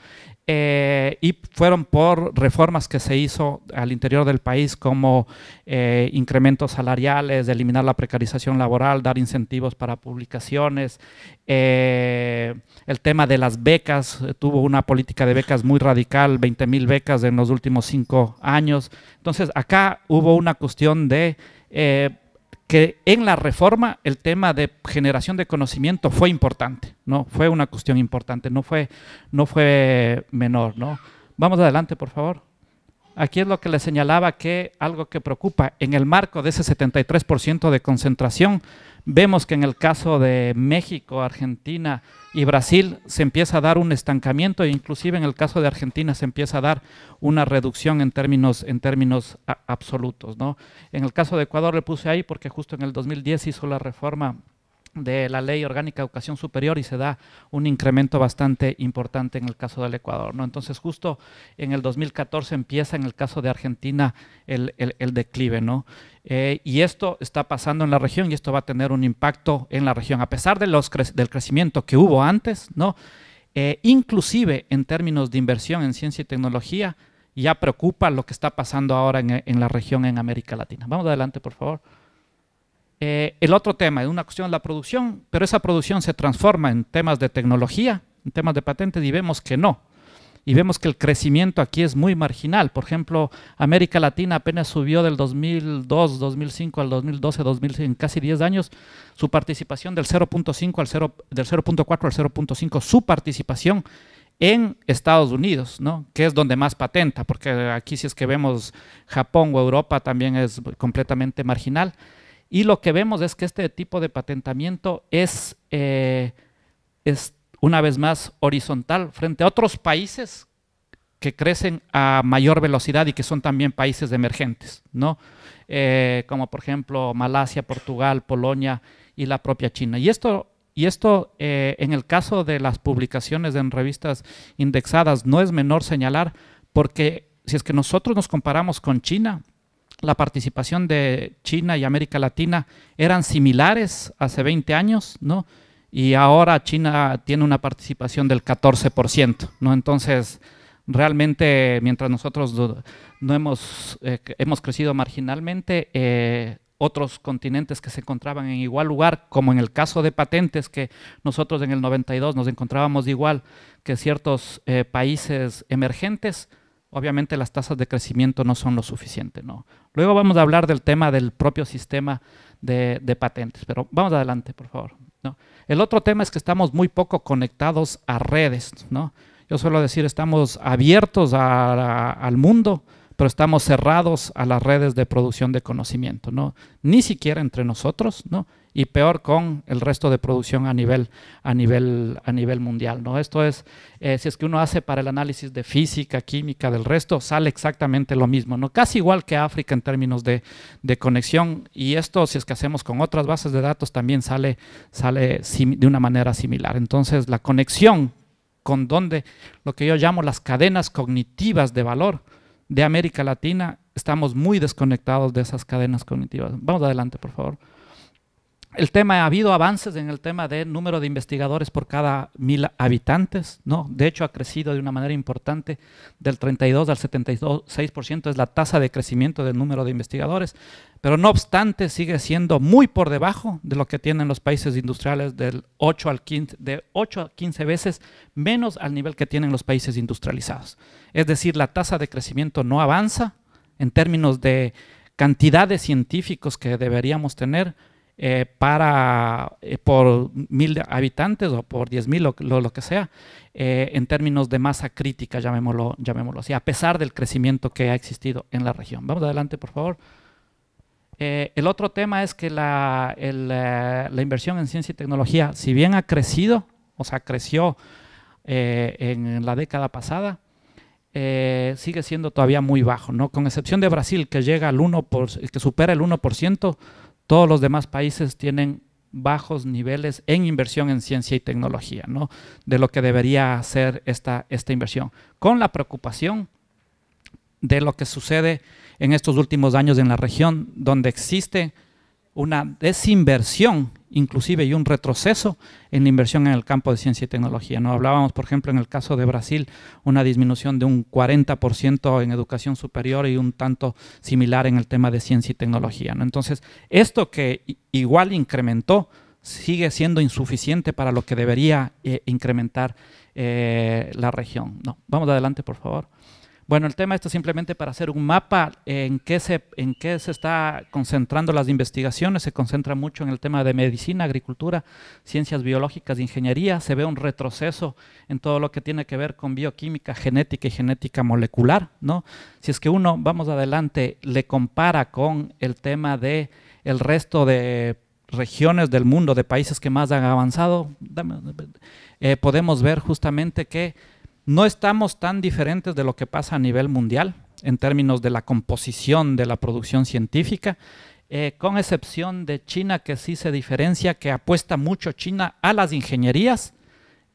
Eh, y fueron por reformas que se hizo al interior del país, como eh, incrementos salariales, eliminar la precarización laboral, dar incentivos para publicaciones. Eh, el tema de las becas, tuvo una política de becas muy radical, 20.000 mil becas en los últimos cinco años. Entonces, acá hubo una cuestión de eh, que en la reforma el tema de generación de conocimiento fue importante, ¿no? Fue una cuestión importante, no fue, no fue menor, ¿no? Vamos adelante, por favor. Aquí es lo que le señalaba que algo que preocupa en el marco de ese 73% de concentración Vemos que en el caso de México, Argentina y Brasil se empieza a dar un estancamiento e inclusive en el caso de Argentina se empieza a dar una reducción en términos, en términos absolutos. ¿no? En el caso de Ecuador le puse ahí porque justo en el 2010 hizo la reforma de la ley orgánica de educación superior y se da un incremento bastante importante en el caso del Ecuador. ¿no? Entonces justo en el 2014 empieza en el caso de Argentina el, el declive. ¿no? Eh, y esto está pasando en la región y esto va a tener un impacto en la región, a pesar de del crecimiento que hubo antes, eh, inclusive en términos de inversión en ciencia y tecnología, ya preocupa lo que está pasando ahora en, la región en América Latina. Vamos adelante, por favor. Eh, el otro tema, es una cuestión de la producción, pero esa producción se transforma en temas de tecnología, en temas de patentes, y vemos que no y vemos que el crecimiento aquí es muy marginal. Por ejemplo, América Latina apenas subió del 2002, 2005 al 2012, 2006, en casi 10 años, su participación del 0.5 al 0, del 0.4 al 0.5, su participación en Estados Unidos, ¿no? que es donde más patenta, porque aquí si es que vemos Japón o Europa también es completamente marginal. Y lo que vemos es que este tipo de patentamiento es eh, una vez más horizontal frente a otros países que crecen a mayor velocidad y que son también países emergentes, ¿no? Eh, como por ejemplo Malasia, Portugal, Polonia y la propia China. Y esto, y esto eh, en el caso de las publicaciones en revistas indexadas no es menor señalar porque si es que nosotros nos comparamos con China, la participación de China y América Latina eran similares hace 20 años, ¿no? y ahora China tiene una participación del 14%, ¿no? Entonces, realmente, mientras nosotros no hemos, eh, hemos crecido marginalmente, eh, otros continentes que se encontraban en igual lugar, como en el caso de patentes, que nosotros en el 92 nos encontrábamos igual que ciertos eh, países emergentes, obviamente las tasas de crecimiento no son lo suficiente. ¿no? Luego vamos a hablar del tema del propio sistema de, de patentes, pero vamos adelante, por favor. ¿no? El otro tema es que estamos muy poco conectados a redes, ¿no? Yo suelo decir, estamos abiertos al mundo, pero estamos cerrados a las redes de producción de conocimiento, ¿no? Ni siquiera entre nosotros, ¿no? y peor con el resto de producción a nivel, a nivel, a nivel mundial. ¿no? Esto es, eh, si es que uno hace para el análisis de física, química, del resto, sale exactamente lo mismo, ¿no? casi igual que África en términos de, de conexión y esto si es que hacemos con otras bases de datos también sale, sale de una manera similar. Entonces la conexión con donde lo que yo llamo las cadenas cognitivas de valor de América Latina, estamos muy desconectados de esas cadenas cognitivas. Vamos adelante, por favor el tema, ha habido avances en el tema de número de investigadores por cada mil habitantes, ¿no? De hecho, ha crecido de una manera importante, del 32 al 76% es la tasa de crecimiento del número de investigadores, pero no obstante sigue siendo muy por debajo de lo que tienen los países industriales del 8 al 15, de 8 a 15 veces menos al nivel que tienen los países industrializados. Es decir, la tasa de crecimiento no avanza en términos de cantidad de científicos que deberíamos tener, eh, para, eh, por mil habitantes o por diez mil, lo, lo, que sea, eh, en términos de masa crítica, llamémoslo, llamémoslo así, a pesar del crecimiento que ha existido en la región. Vamos adelante, por favor. el otro tema es que la, la, inversión en ciencia y tecnología, si bien ha crecido, o sea, creció en la década pasada, sigue siendo todavía muy bajo, ¿no? Con excepción de Brasil, que llega al 1%, por, que supera el 1%, todos los demás países tienen bajos niveles en inversión en ciencia y tecnología, ¿no? De lo que debería hacer esta, esta inversión. Con la preocupación de lo que sucede en estos últimos años en la región, donde existe una desinversión inclusive y un retroceso en la inversión en el campo de ciencia y tecnología. No hablábamos, por ejemplo, en el caso de Brasil, una disminución de un 40% en educación superior y un tanto similar en el tema de ciencia y tecnología. ¿no? Entonces, esto que igual incrementó sigue siendo insuficiente para lo que debería eh, incrementar eh, la región. No, vamos adelante, por favor. Bueno, el tema está simplemente para hacer un mapa en qué se en se está concentrando las investigaciones, se concentra mucho en el tema de medicina, agricultura, ciencias biológicas, ingeniería, se ve un retroceso en todo lo que tiene que ver con bioquímica, genética y genética molecular, ¿no? Si es que uno vamos adelante le compara con el tema de el resto de regiones del mundo, de países que más han avanzado, eh, podemos ver justamente que no estamos tan diferentes de lo que pasa a nivel mundial en términos de la composición de la producción científica, eh, con excepción de China que sí se diferencia, que apuesta mucho China a las ingenierías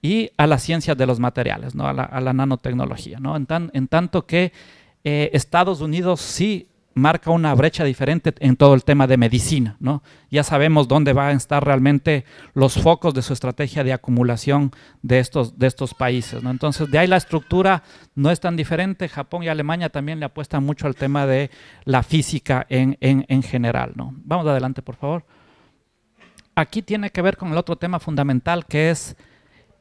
y a las ciencias de los materiales, ¿no? a, la, nanotecnología. ¿no? En, tan, en tanto que eh, Estados Unidos sí marca una brecha diferente en todo el tema de medicina. ¿no? Ya sabemos dónde van a estar realmente los focos de su estrategia de acumulación de estos, de estos países. Entonces, de ahí la estructura no es tan diferente. Japón y Alemania también le apuestan mucho al tema de la física en, general. ¿no? Vamos adelante, por favor. Aquí tiene que ver con el otro tema fundamental que es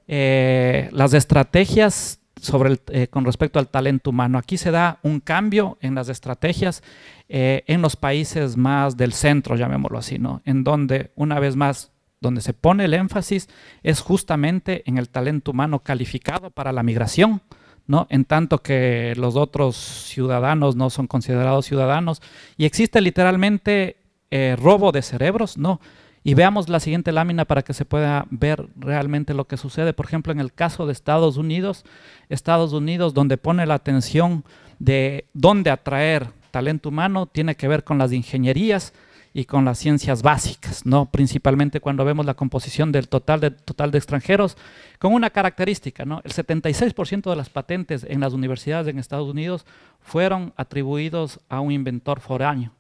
eh, las estrategias el, eh, con respecto al talento humano. Aquí se da un cambio en las estrategias eh, en los países más del centro, llamémoslo así, ¿no? En donde, una vez más, donde se pone el énfasis es justamente en el talento humano calificado para la migración, ¿no? En tanto que los otros ciudadanos no son considerados ciudadanos. Y existe literalmente eh, robo de cerebros, ¿no? Y veamos la siguiente lámina para que se pueda ver realmente lo que sucede. Por ejemplo, en el caso de Estados Unidos, Estados Unidos donde pone la atención de dónde atraer talento humano tiene que ver con las ingenierías y con las ciencias básicas, ¿no? principalmente cuando vemos la composición del total de, total de extranjeros, con una característica, ¿no? el 76% de las patentes en las universidades en Estados Unidos fueron atribuidos a un inventor foráneo,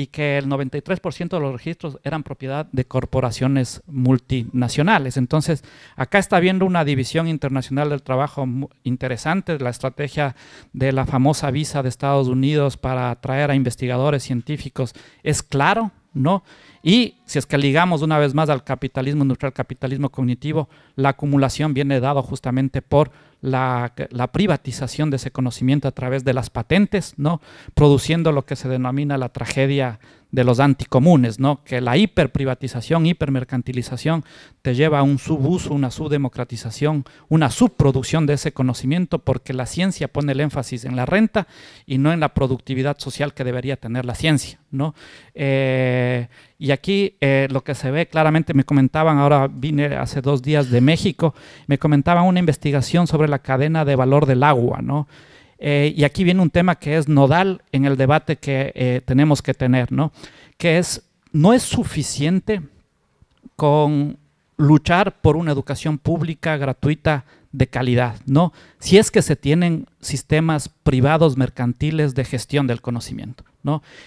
y que el 93% de los registros eran propiedad de corporaciones multinacionales. Entonces, acá está viendo una división internacional del trabajo interesante, la estrategia de la famosa visa de Estados Unidos para atraer a investigadores científicos es claro, ¿no? Y si es que ligamos una vez más al capitalismo industrial, capitalismo cognitivo, la acumulación viene dada justamente por la, privatización de ese conocimiento a través de las patentes, ¿no? produciendo lo que se denomina la tragedia de los anticomunes, ¿no? que la hiperprivatización, hipermercantilización te lleva a un subuso, una subdemocratización, una subproducción de ese conocimiento porque la ciencia pone el énfasis en la renta y no en la productividad social que debería tener la ciencia. ¿no? Eh, y aquí eh, lo que se ve claramente, me comentaban, ahora vine hace dos días de México, me comentaban una investigación sobre la cadena de valor del agua, ¿no? Eh, y aquí viene un tema que es nodal en el debate que eh, tenemos que tener, ¿no? Que es, no es suficiente con luchar por una educación pública gratuita de calidad, ¿no? Si es que se tienen sistemas privados mercantiles de gestión del conocimiento.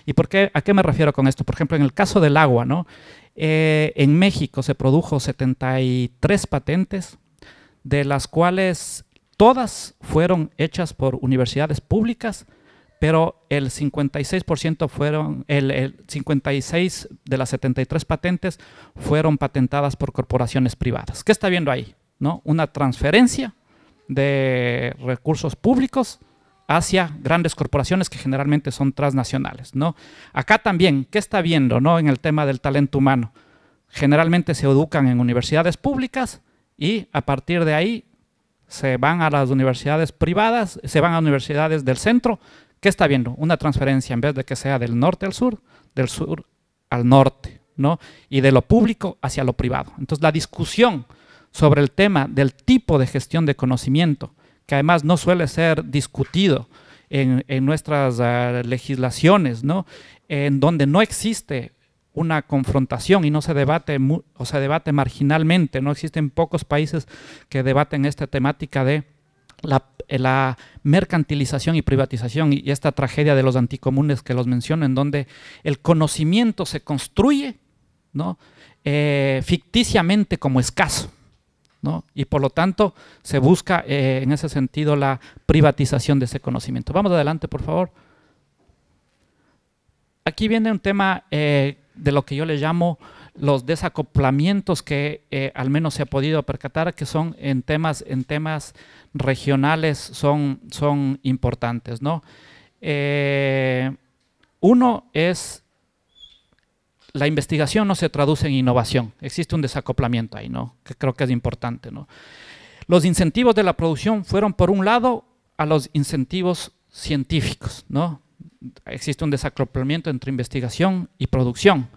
¿Y por a qué me refiero con esto? Por ejemplo, en el caso del agua, eh, en México se produjo 73 patentes, de las cuales todas fueron hechas por universidades públicas, pero el 56% fueron, el, 56 de las 73 patentes fueron patentadas por corporaciones privadas. ¿Qué está viendo ahí? Una transferencia de recursos públicos hacia grandes corporaciones que generalmente son transnacionales, ¿no? Acá también, ¿qué está viendo, no? En el tema del talento humano. Generalmente se educan en universidades públicas y a partir de ahí se van a las universidades privadas, se van a universidades del centro. ¿Qué está viendo? Una transferencia en vez de que sea del norte al sur, del sur al norte, ¿no? Y de lo público hacia lo privado. Entonces, la discusión sobre el tema del tipo de gestión de conocimiento, que además no suele ser discutido en, nuestras ah, legislaciones, ¿no? En donde no existe una confrontación y no se debate o se debate marginalmente, no existen pocos países que debaten esta temática de la, mercantilización y privatización y, esta tragedia de los anticomunes que los menciono, en donde el conocimiento se construye ¿no? Eh, ficticiamente como escaso. Y por lo tanto se busca eh, en ese sentido la privatización de ese conocimiento. Vamos adelante, por favor. Aquí viene un tema eh, de lo que yo le llamo los desacoplamientos que eh, al menos se ha podido percatar que son en temas, en temas regionales son, son importantes. ¿no? uno es la investigación no se traduce en innovación. Existe un desacoplamiento ahí, ¿no? Que creo que es importante, ¿no? Los incentivos de la producción fueron, por un lado, a los incentivos científicos, ¿no? Existe un desacoplamiento entre investigación y producción.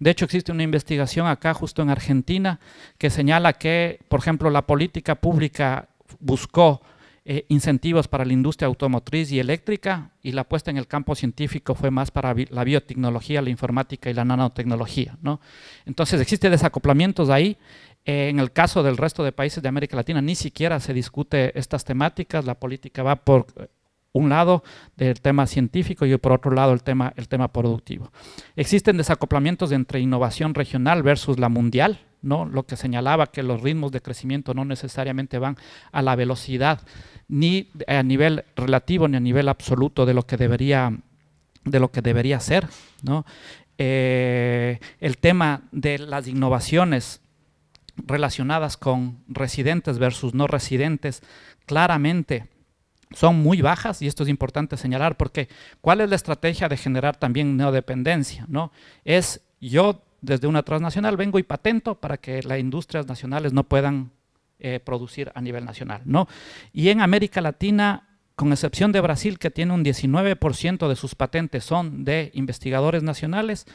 De hecho, existe una investigación acá, justo en Argentina, que señala que, por ejemplo, la política pública buscó eh, incentivos para la industria automotriz y eléctrica y la apuesta en el campo científico fue más para la biotecnología, la informática y la nanotecnología. ¿no? Entonces existen desacoplamientos ahí. Eh, en el caso del resto de países de América Latina ni siquiera se discute estas temáticas, la política va por eh, un lado del tema científico y por otro lado el tema, el tema productivo. Existen desacoplamientos entre innovación regional versus la mundial, ¿no? lo que señalaba que los ritmos de crecimiento no necesariamente van a la velocidad ni eh, a nivel relativo ni a nivel absoluto de lo que debería, de lo que debería ser. ¿no? Eh, el tema de las innovaciones relacionadas con residentes versus no residentes, claramente son muy bajas y esto es importante señalar porque ¿cuál es la estrategia de generar también neodependencia? ¿no? Es yo desde una transnacional vengo y patento para que las industrias nacionales no puedan eh, producir a nivel nacional. ¿no? Y en América Latina, con excepción de Brasil, que tiene un 19% de sus patentes son de investigadores nacionales,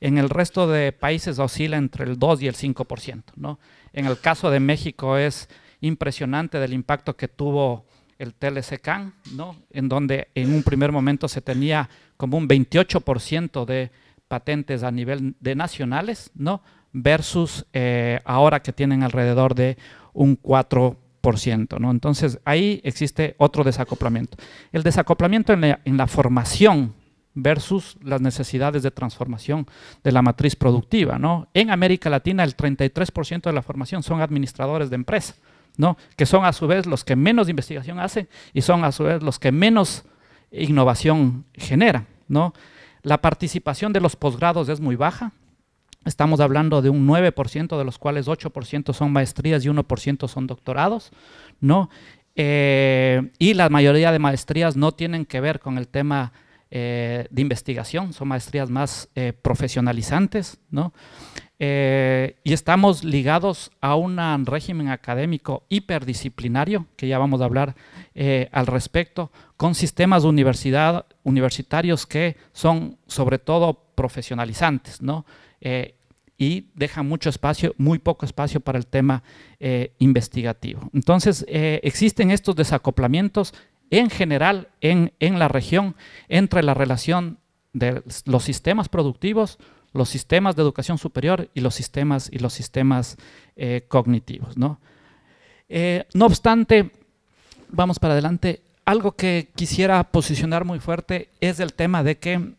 en el resto de países oscila entre el 2 y el 5%. ¿no? En el caso de México es impresionante del impacto que tuvo el TLCCAN, ¿no? en donde en un primer momento se tenía como un 28% de patentes a nivel de nacionales, ¿no? versus eh, ahora que tienen alrededor de un 4%. ¿no? Entonces ahí existe otro desacoplamiento. El desacoplamiento en la, formación versus las necesidades de transformación de la matriz productiva. ¿no? En América Latina el 33% de la formación son administradores de empresa, ¿no? que son a su vez los que menos investigación hacen y son a su vez los que menos innovación generan. ¿no? La participación de los posgrados es muy baja, Estamos hablando de un 9%, de los cuales 8% son maestrías y 1% son doctorados, ¿no? Eh, y la mayoría de maestrías no tienen que ver con el tema eh, de investigación, son maestrías más eh, profesionalizantes, ¿no? y estamos ligados a un régimen académico hiperdisciplinario, que ya vamos a hablar al respecto, con sistemas universidad, universitarios que son sobre todo profesionalizantes, ¿no? Eh, y deja mucho espacio, muy poco espacio para el tema eh, investigativo. Entonces, eh, existen estos desacoplamientos en general en, la región entre la relación de los sistemas productivos, los sistemas de educación superior y los sistemas, y los sistemas cognitivos. ¿no? no obstante, vamos para adelante, algo que quisiera posicionar muy fuerte es el tema de que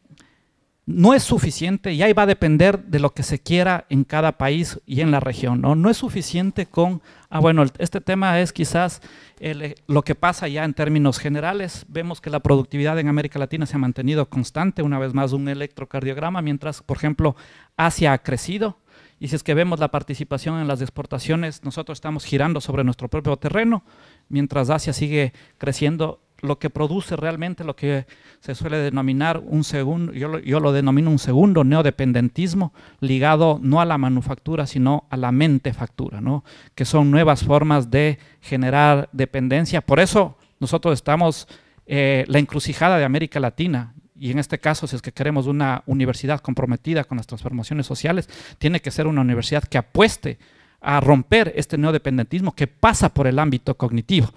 no es suficiente, y ahí va a depender de lo que se quiera en cada país y en la región, ¿no? No es suficiente con, ah, bueno, este tema es quizás eh, lo que pasa ya en términos generales. Vemos que la productividad en América Latina se ha mantenido constante, una vez más un electrocardiograma, mientras, por ejemplo, Asia ha crecido. Y si es que vemos la participación en las exportaciones, nosotros estamos girando sobre nuestro propio terreno, mientras Asia sigue creciendo lo que produce realmente lo que se suele denominar un segundo, yo lo, denomino un segundo neodependentismo ligado no a la manufactura, sino a la mente factura, ¿no? que son nuevas formas de generar dependencia. Por eso nosotros estamos eh, la encrucijada de América Latina. Y en este caso, si es que queremos una universidad comprometida con las transformaciones sociales, tiene que ser una universidad que apueste a romper este neodependentismo que pasa por el ámbito cognitivo.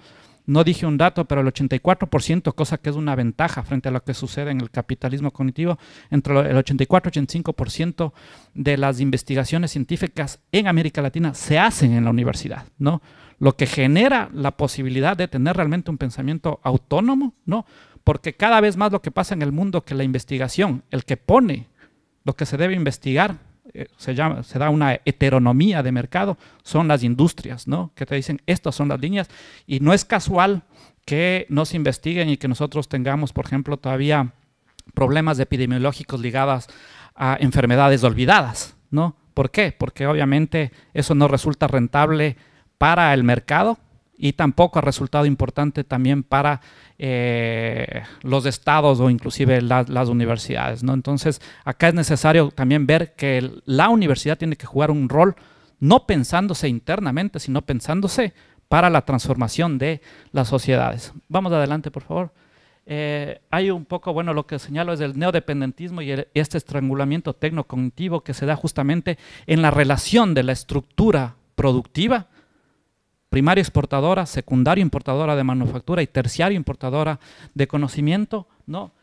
No dije un dato, pero el 84%, cosa que es una ventaja frente a lo que sucede en el capitalismo cognitivo, entre el 84 y 85% de las investigaciones científicas en América Latina se hacen en la universidad, ¿no? Lo que genera la posibilidad de tener realmente un pensamiento autónomo, ¿no? Porque cada vez más lo que pasa en el mundo que la investigación, el que pone lo que se debe investigar, eh, se, da una heteronomía de mercado, son las industrias, ¿no? Que te dicen, estas son las líneas. Y no es casual que nos investiguen y que nosotros tengamos, por ejemplo, todavía problemas epidemiológicos ligados a enfermedades olvidadas, ¿no? ¿Por qué? Porque obviamente eso no resulta rentable para el mercado y tampoco ha resultado importante también para eh, los estados o inclusive las universidades. ¿no? Entonces, acá es necesario también ver que la universidad tiene que jugar un rol no pensándose internamente, sino pensándose para la transformación de las sociedades. Vamos adelante, por favor. Eh, hay un poco, bueno, lo que señalo es el neodependentismo y este estrangulamiento tecnocognitivo que se da justamente en la relación de la estructura productiva primaria exportadora, secundaria importadora de manufactura y terciaria importadora de conocimiento, ¿no?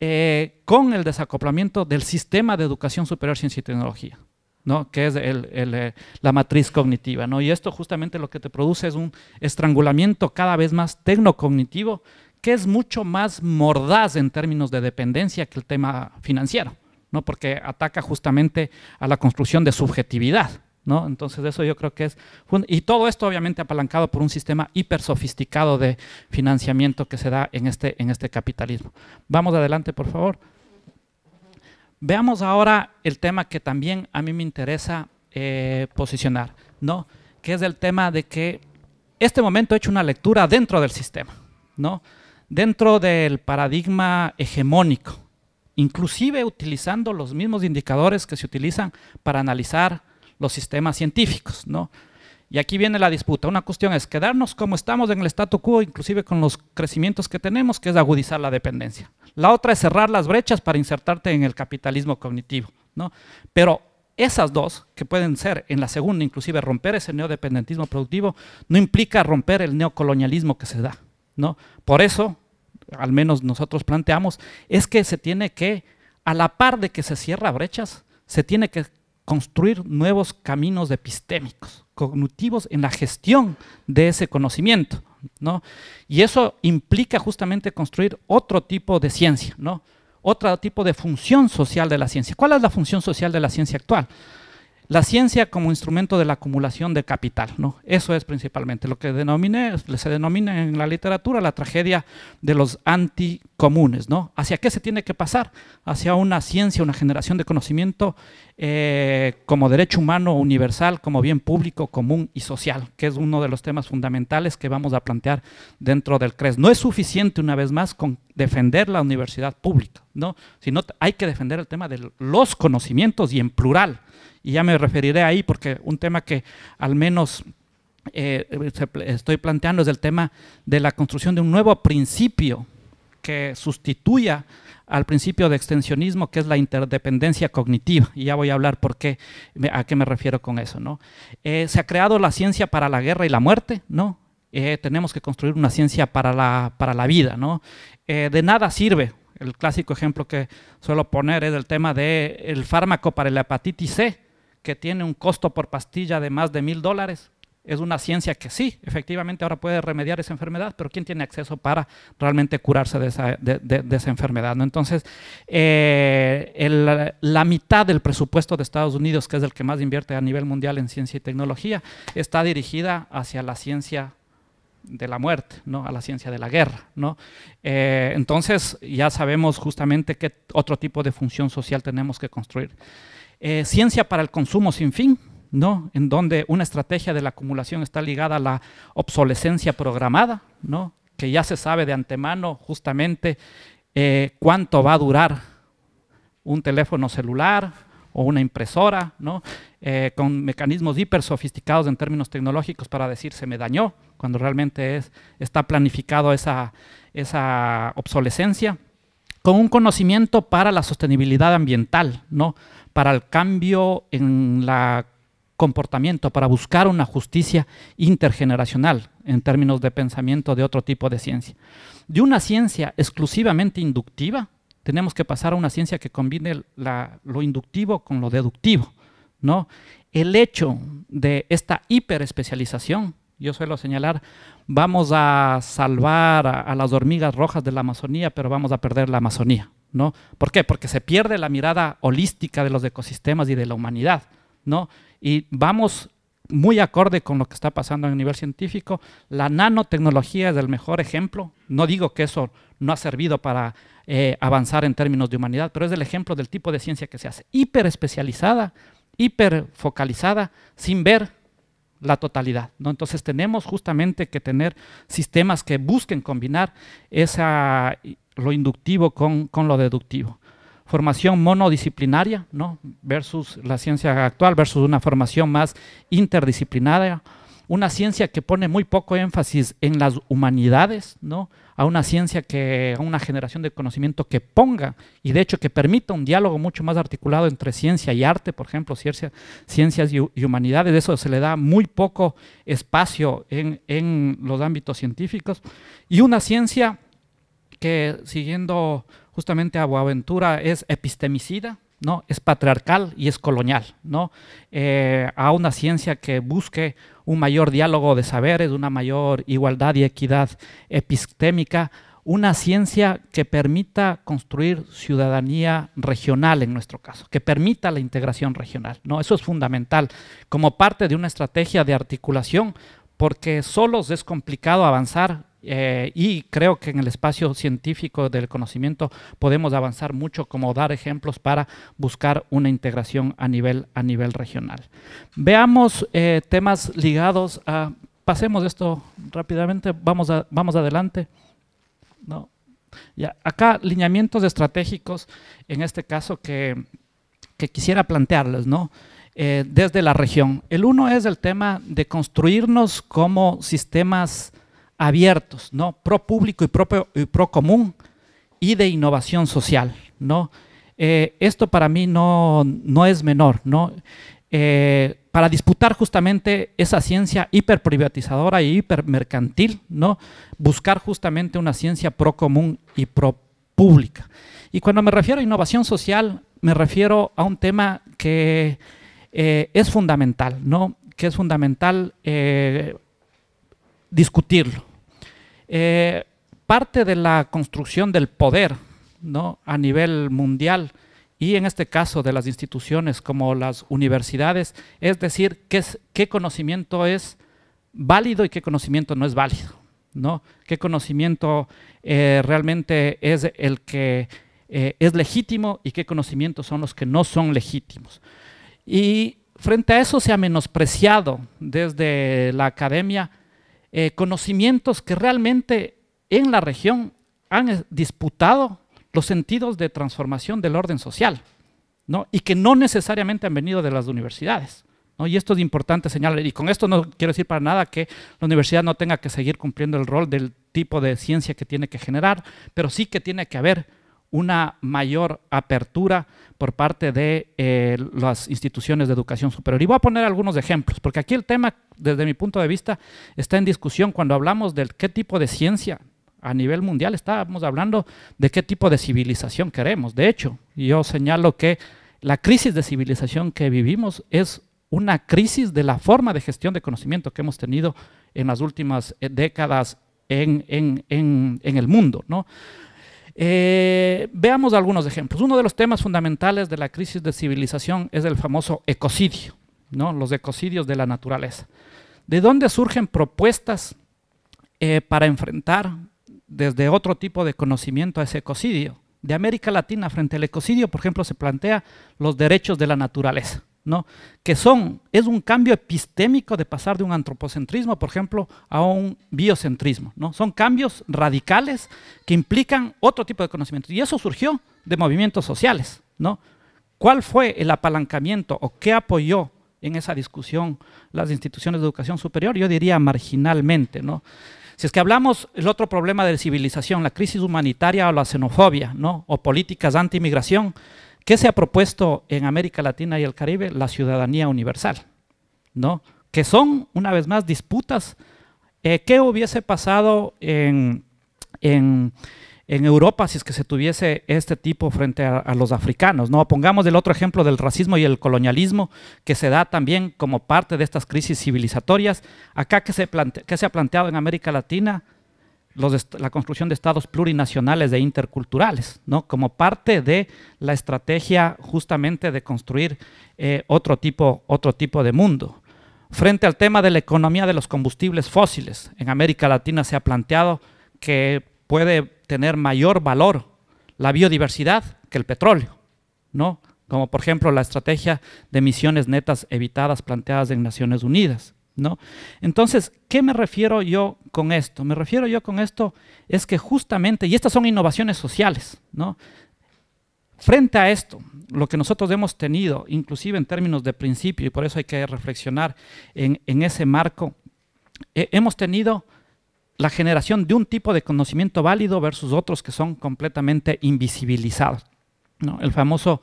Eh, con el desacoplamiento del sistema de educación superior, ciencia y tecnología. ¿no? que es eh, la matriz cognitiva. ¿no? Y esto justamente lo que te produce es un estrangulamiento cada vez más tecnocognitivo, que es mucho más mordaz en términos de dependencia que el tema financiero, ¿no? porque ataca justamente a la construcción de subjetividad. Entonces eso yo creo que es... Y todo esto obviamente apalancado por un sistema hiper sofisticado de financiamiento que se da en este, en este capitalismo. Vamos adelante, por favor. Veamos ahora el tema que también a mí me interesa eh, posicionar, ¿no? Que es el tema de que este momento he hecho una lectura dentro del sistema, ¿no? Dentro del paradigma hegemónico, inclusive utilizando los mismos indicadores que se utilizan para analizar los sistemas científicos, ¿no? Y aquí viene la disputa. Una cuestión es quedarnos como estamos en el statu quo, inclusive con los crecimientos que tenemos, que es agudizar la dependencia. La otra es cerrar las brechas para insertarte en el capitalismo cognitivo. ¿no? Pero esas dos, que pueden ser en la segunda, inclusive romper ese neodependentismo productivo, no implica romper el neocolonialismo que se da. ¿no? Por eso, al menos nosotros planteamos, es que se tiene que, a la par de que se cierra brechas, se tiene que construir nuevos caminos epistémicos, cognitivos en la gestión de ese conocimiento. Y eso implica justamente construir otro tipo de ciencia, ¿no? otro tipo de función social de la ciencia. ¿Cuál es la función social de la ciencia actual? La ciencia como instrumento de la acumulación de capital, ¿no? Eso es principalmente lo que se denomina en la literatura la tragedia de los anticomunes, ¿no? ¿Hacia qué se tiene que pasar? Hacia una ciencia, una generación de conocimiento eh, como derecho humano universal, como bien público, común y social, que es uno de los temas fundamentales que vamos a plantear dentro del CRES. No es suficiente, una vez más, con defender la universidad pública, ¿no? Sino hay que defender el tema de los conocimientos y en plural, y ya me referiré ahí porque un tema que al menos eh, estoy planteando es el tema de la construcción de un nuevo principio que sustituya al principio de extensionismo que es la interdependencia cognitiva y ya voy a hablar por qué a qué me refiero con eso no eh, se ha creado la ciencia para la guerra y la muerte no eh, tenemos que construir una ciencia para la, para la vida no de nada sirve el clásico ejemplo que suelo poner es el tema del fármaco para la hepatitis C que tiene un costo por pastilla de más de mil dólares. Es una ciencia que sí, efectivamente ahora puede remediar esa enfermedad, pero ¿quién tiene acceso para realmente curarse de esa, enfermedad? ¿no? Entonces, eh, la mitad del presupuesto de Estados Unidos, que es el que más invierte a nivel mundial en ciencia y tecnología, está dirigida hacia la ciencia de la muerte, ¿no? a la ciencia de la guerra. ¿no? Eh, entonces ya sabemos justamente qué otro tipo de función social tenemos que construir. Eh, ciencia para el consumo sin fin, ¿no? En donde una estrategia de la acumulación está ligada a la obsolescencia programada, ¿no? Que ya se sabe de antemano justamente eh, cuánto va a durar un teléfono celular o una impresora, ¿no? Eh, con mecanismos hiper sofisticados en términos tecnológicos para decir se me dañó, cuando realmente es, está planificado esa, esa obsolescencia, con un conocimiento para la sostenibilidad ambiental, ¿no? para el cambio en el comportamiento, para buscar una justicia intergeneracional en términos de pensamiento de otro tipo de ciencia. De una ciencia exclusivamente inductiva, tenemos que pasar a una ciencia que combine lo inductivo con lo deductivo. ¿no? El hecho de esta hiperespecialización, yo suelo señalar, vamos a salvar a las hormigas rojas de la Amazonía, pero vamos a perder la Amazonía. ¿no? ¿Por qué? Porque se pierde la mirada holística de los ecosistemas y de la humanidad, ¿no? Y vamos muy acorde con lo que está pasando a nivel científico. La nanotecnología es el mejor ejemplo. No digo que eso no ha servido para eh, avanzar en términos de humanidad, pero es el ejemplo del tipo de ciencia que se hace, hiper especializada, hiper focalizada, sin ver la totalidad. ¿no? Entonces tenemos justamente que tener sistemas que busquen combinar esa, lo inductivo con, con lo deductivo. Formación monodisciplinaria ¿no? versus la ciencia actual, versus una formación más interdisciplinaria una ciencia que pone muy poco énfasis en las humanidades, ¿no? A una ciencia que, a una generación de conocimiento que ponga y de hecho que permita un diálogo mucho más articulado entre ciencia y arte, por ejemplo, ciencias y, humanidades, eso se le da muy poco espacio en, en los ámbitos científicos. Y una ciencia que, siguiendo justamente a Boaventura, es epistemicida, ¿no? Es patriarcal y es colonial, ¿no? Eh, a una ciencia que busque un mayor diálogo de saberes, una mayor igualdad y equidad epistémica, una ciencia que permita construir ciudadanía regional en nuestro caso, que permita la integración regional, ¿no? Eso es fundamental como parte de una estrategia de articulación porque solos es complicado avanzar eh, y creo que en el espacio científico del conocimiento podemos avanzar mucho, como dar ejemplos para buscar una integración a nivel, a nivel regional. Veamos eh, temas ligados a... Pasemos esto rápidamente, vamos, vamos adelante. No. Acá, lineamientos estratégicos, en este caso que, quisiera plantearles, ¿no? Eh, desde la región. El uno es el tema de construirnos como sistemas abiertos, ¿no? Pro público y pro, y pro común y de innovación social, ¿no? Eh, esto para mí no, es menor, ¿no? Eh, para disputar justamente esa ciencia hiperprivatizadora y hipermercantil, ¿no? Buscar justamente una ciencia pro común y pro pública. Y cuando me refiero a innovación social, me refiero a un tema que eh, es fundamental, ¿no? Que es fundamental discutirlo. Eh, parte de la construcción del poder ¿no? a nivel mundial y en este caso de las instituciones como las universidades, es decir, qué, qué conocimiento es válido y qué conocimiento no es válido, ¿no? qué conocimiento eh, realmente es el que eh, es legítimo y qué conocimientos son los que no son legítimos. Y frente a eso se ha menospreciado desde la academia eh, conocimientos que realmente en la región han eh, disputado los sentidos de transformación del orden social, y que no necesariamente han venido de las universidades. Y esto es importante señalar, y con esto no quiero decir para nada que la universidad no tenga que seguir cumpliendo el rol del tipo de ciencia que tiene que generar, pero sí que tiene que haber una mayor apertura por parte de eh, las instituciones de educación superior. Y voy a poner algunos ejemplos, porque aquí el tema, desde mi punto de vista, está en discusión cuando hablamos del qué tipo de ciencia a nivel mundial, estábamos hablando de qué tipo de civilización queremos. De hecho, yo señalo que la crisis de civilización que vivimos es una crisis de la forma de gestión de conocimiento que hemos tenido en las últimas eh, décadas en, en el mundo, ¿no? Eh, veamos algunos ejemplos. Uno de los temas fundamentales de la crisis de civilización es el famoso ecocidio, ¿no? los ecocidios de la naturaleza. ¿De dónde surgen propuestas eh, para enfrentar desde otro tipo de conocimiento a ese ecocidio? De América Latina frente al ecocidio, por ejemplo, se plantea los derechos de la naturaleza. ¿no? que son, es un cambio epistémico de pasar de un antropocentrismo, por ejemplo, a un biocentrismo. ¿no? Son cambios radicales que implican otro tipo de conocimiento. Y eso surgió de movimientos sociales. ¿no? ¿Cuál fue el apalancamiento o qué apoyó en esa discusión las instituciones de educación superior? Yo diría marginalmente. ¿no? Si es que hablamos el otro problema de civilización, la crisis humanitaria o la xenofobia, ¿no? o políticas anti-inmigración, ¿Qué se ha propuesto en América Latina y el Caribe? La ciudadanía universal, ¿no? Que son, una vez más, disputas. Eh, ¿Qué hubiese pasado en, en, Europa si es que se tuviese este tipo frente a, a, los africanos? ¿no? Pongamos el otro ejemplo del racismo y el colonialismo que se da también como parte de estas crisis civilizatorias. Acá que se, que se ha planteado en América Latina, la construcción de estados plurinacionales e interculturales, ¿no? como parte de la estrategia justamente de construir eh, otro, tipo, otro tipo de mundo. Frente al tema de la economía de los combustibles fósiles, en América Latina se ha planteado que puede tener mayor valor la biodiversidad que el petróleo, ¿no? como por ejemplo la estrategia de emisiones netas evitadas planteadas en Naciones Unidas. ¿no? Entonces, ¿qué me refiero yo con esto? Me refiero yo con esto es que justamente, y estas son innovaciones sociales, ¿no? Frente a esto, lo que nosotros hemos tenido, inclusive en términos de principio, y por eso hay que reflexionar en, ese marco, eh, hemos tenido la generación de un tipo de conocimiento válido versus otros que son completamente invisibilizados. El famoso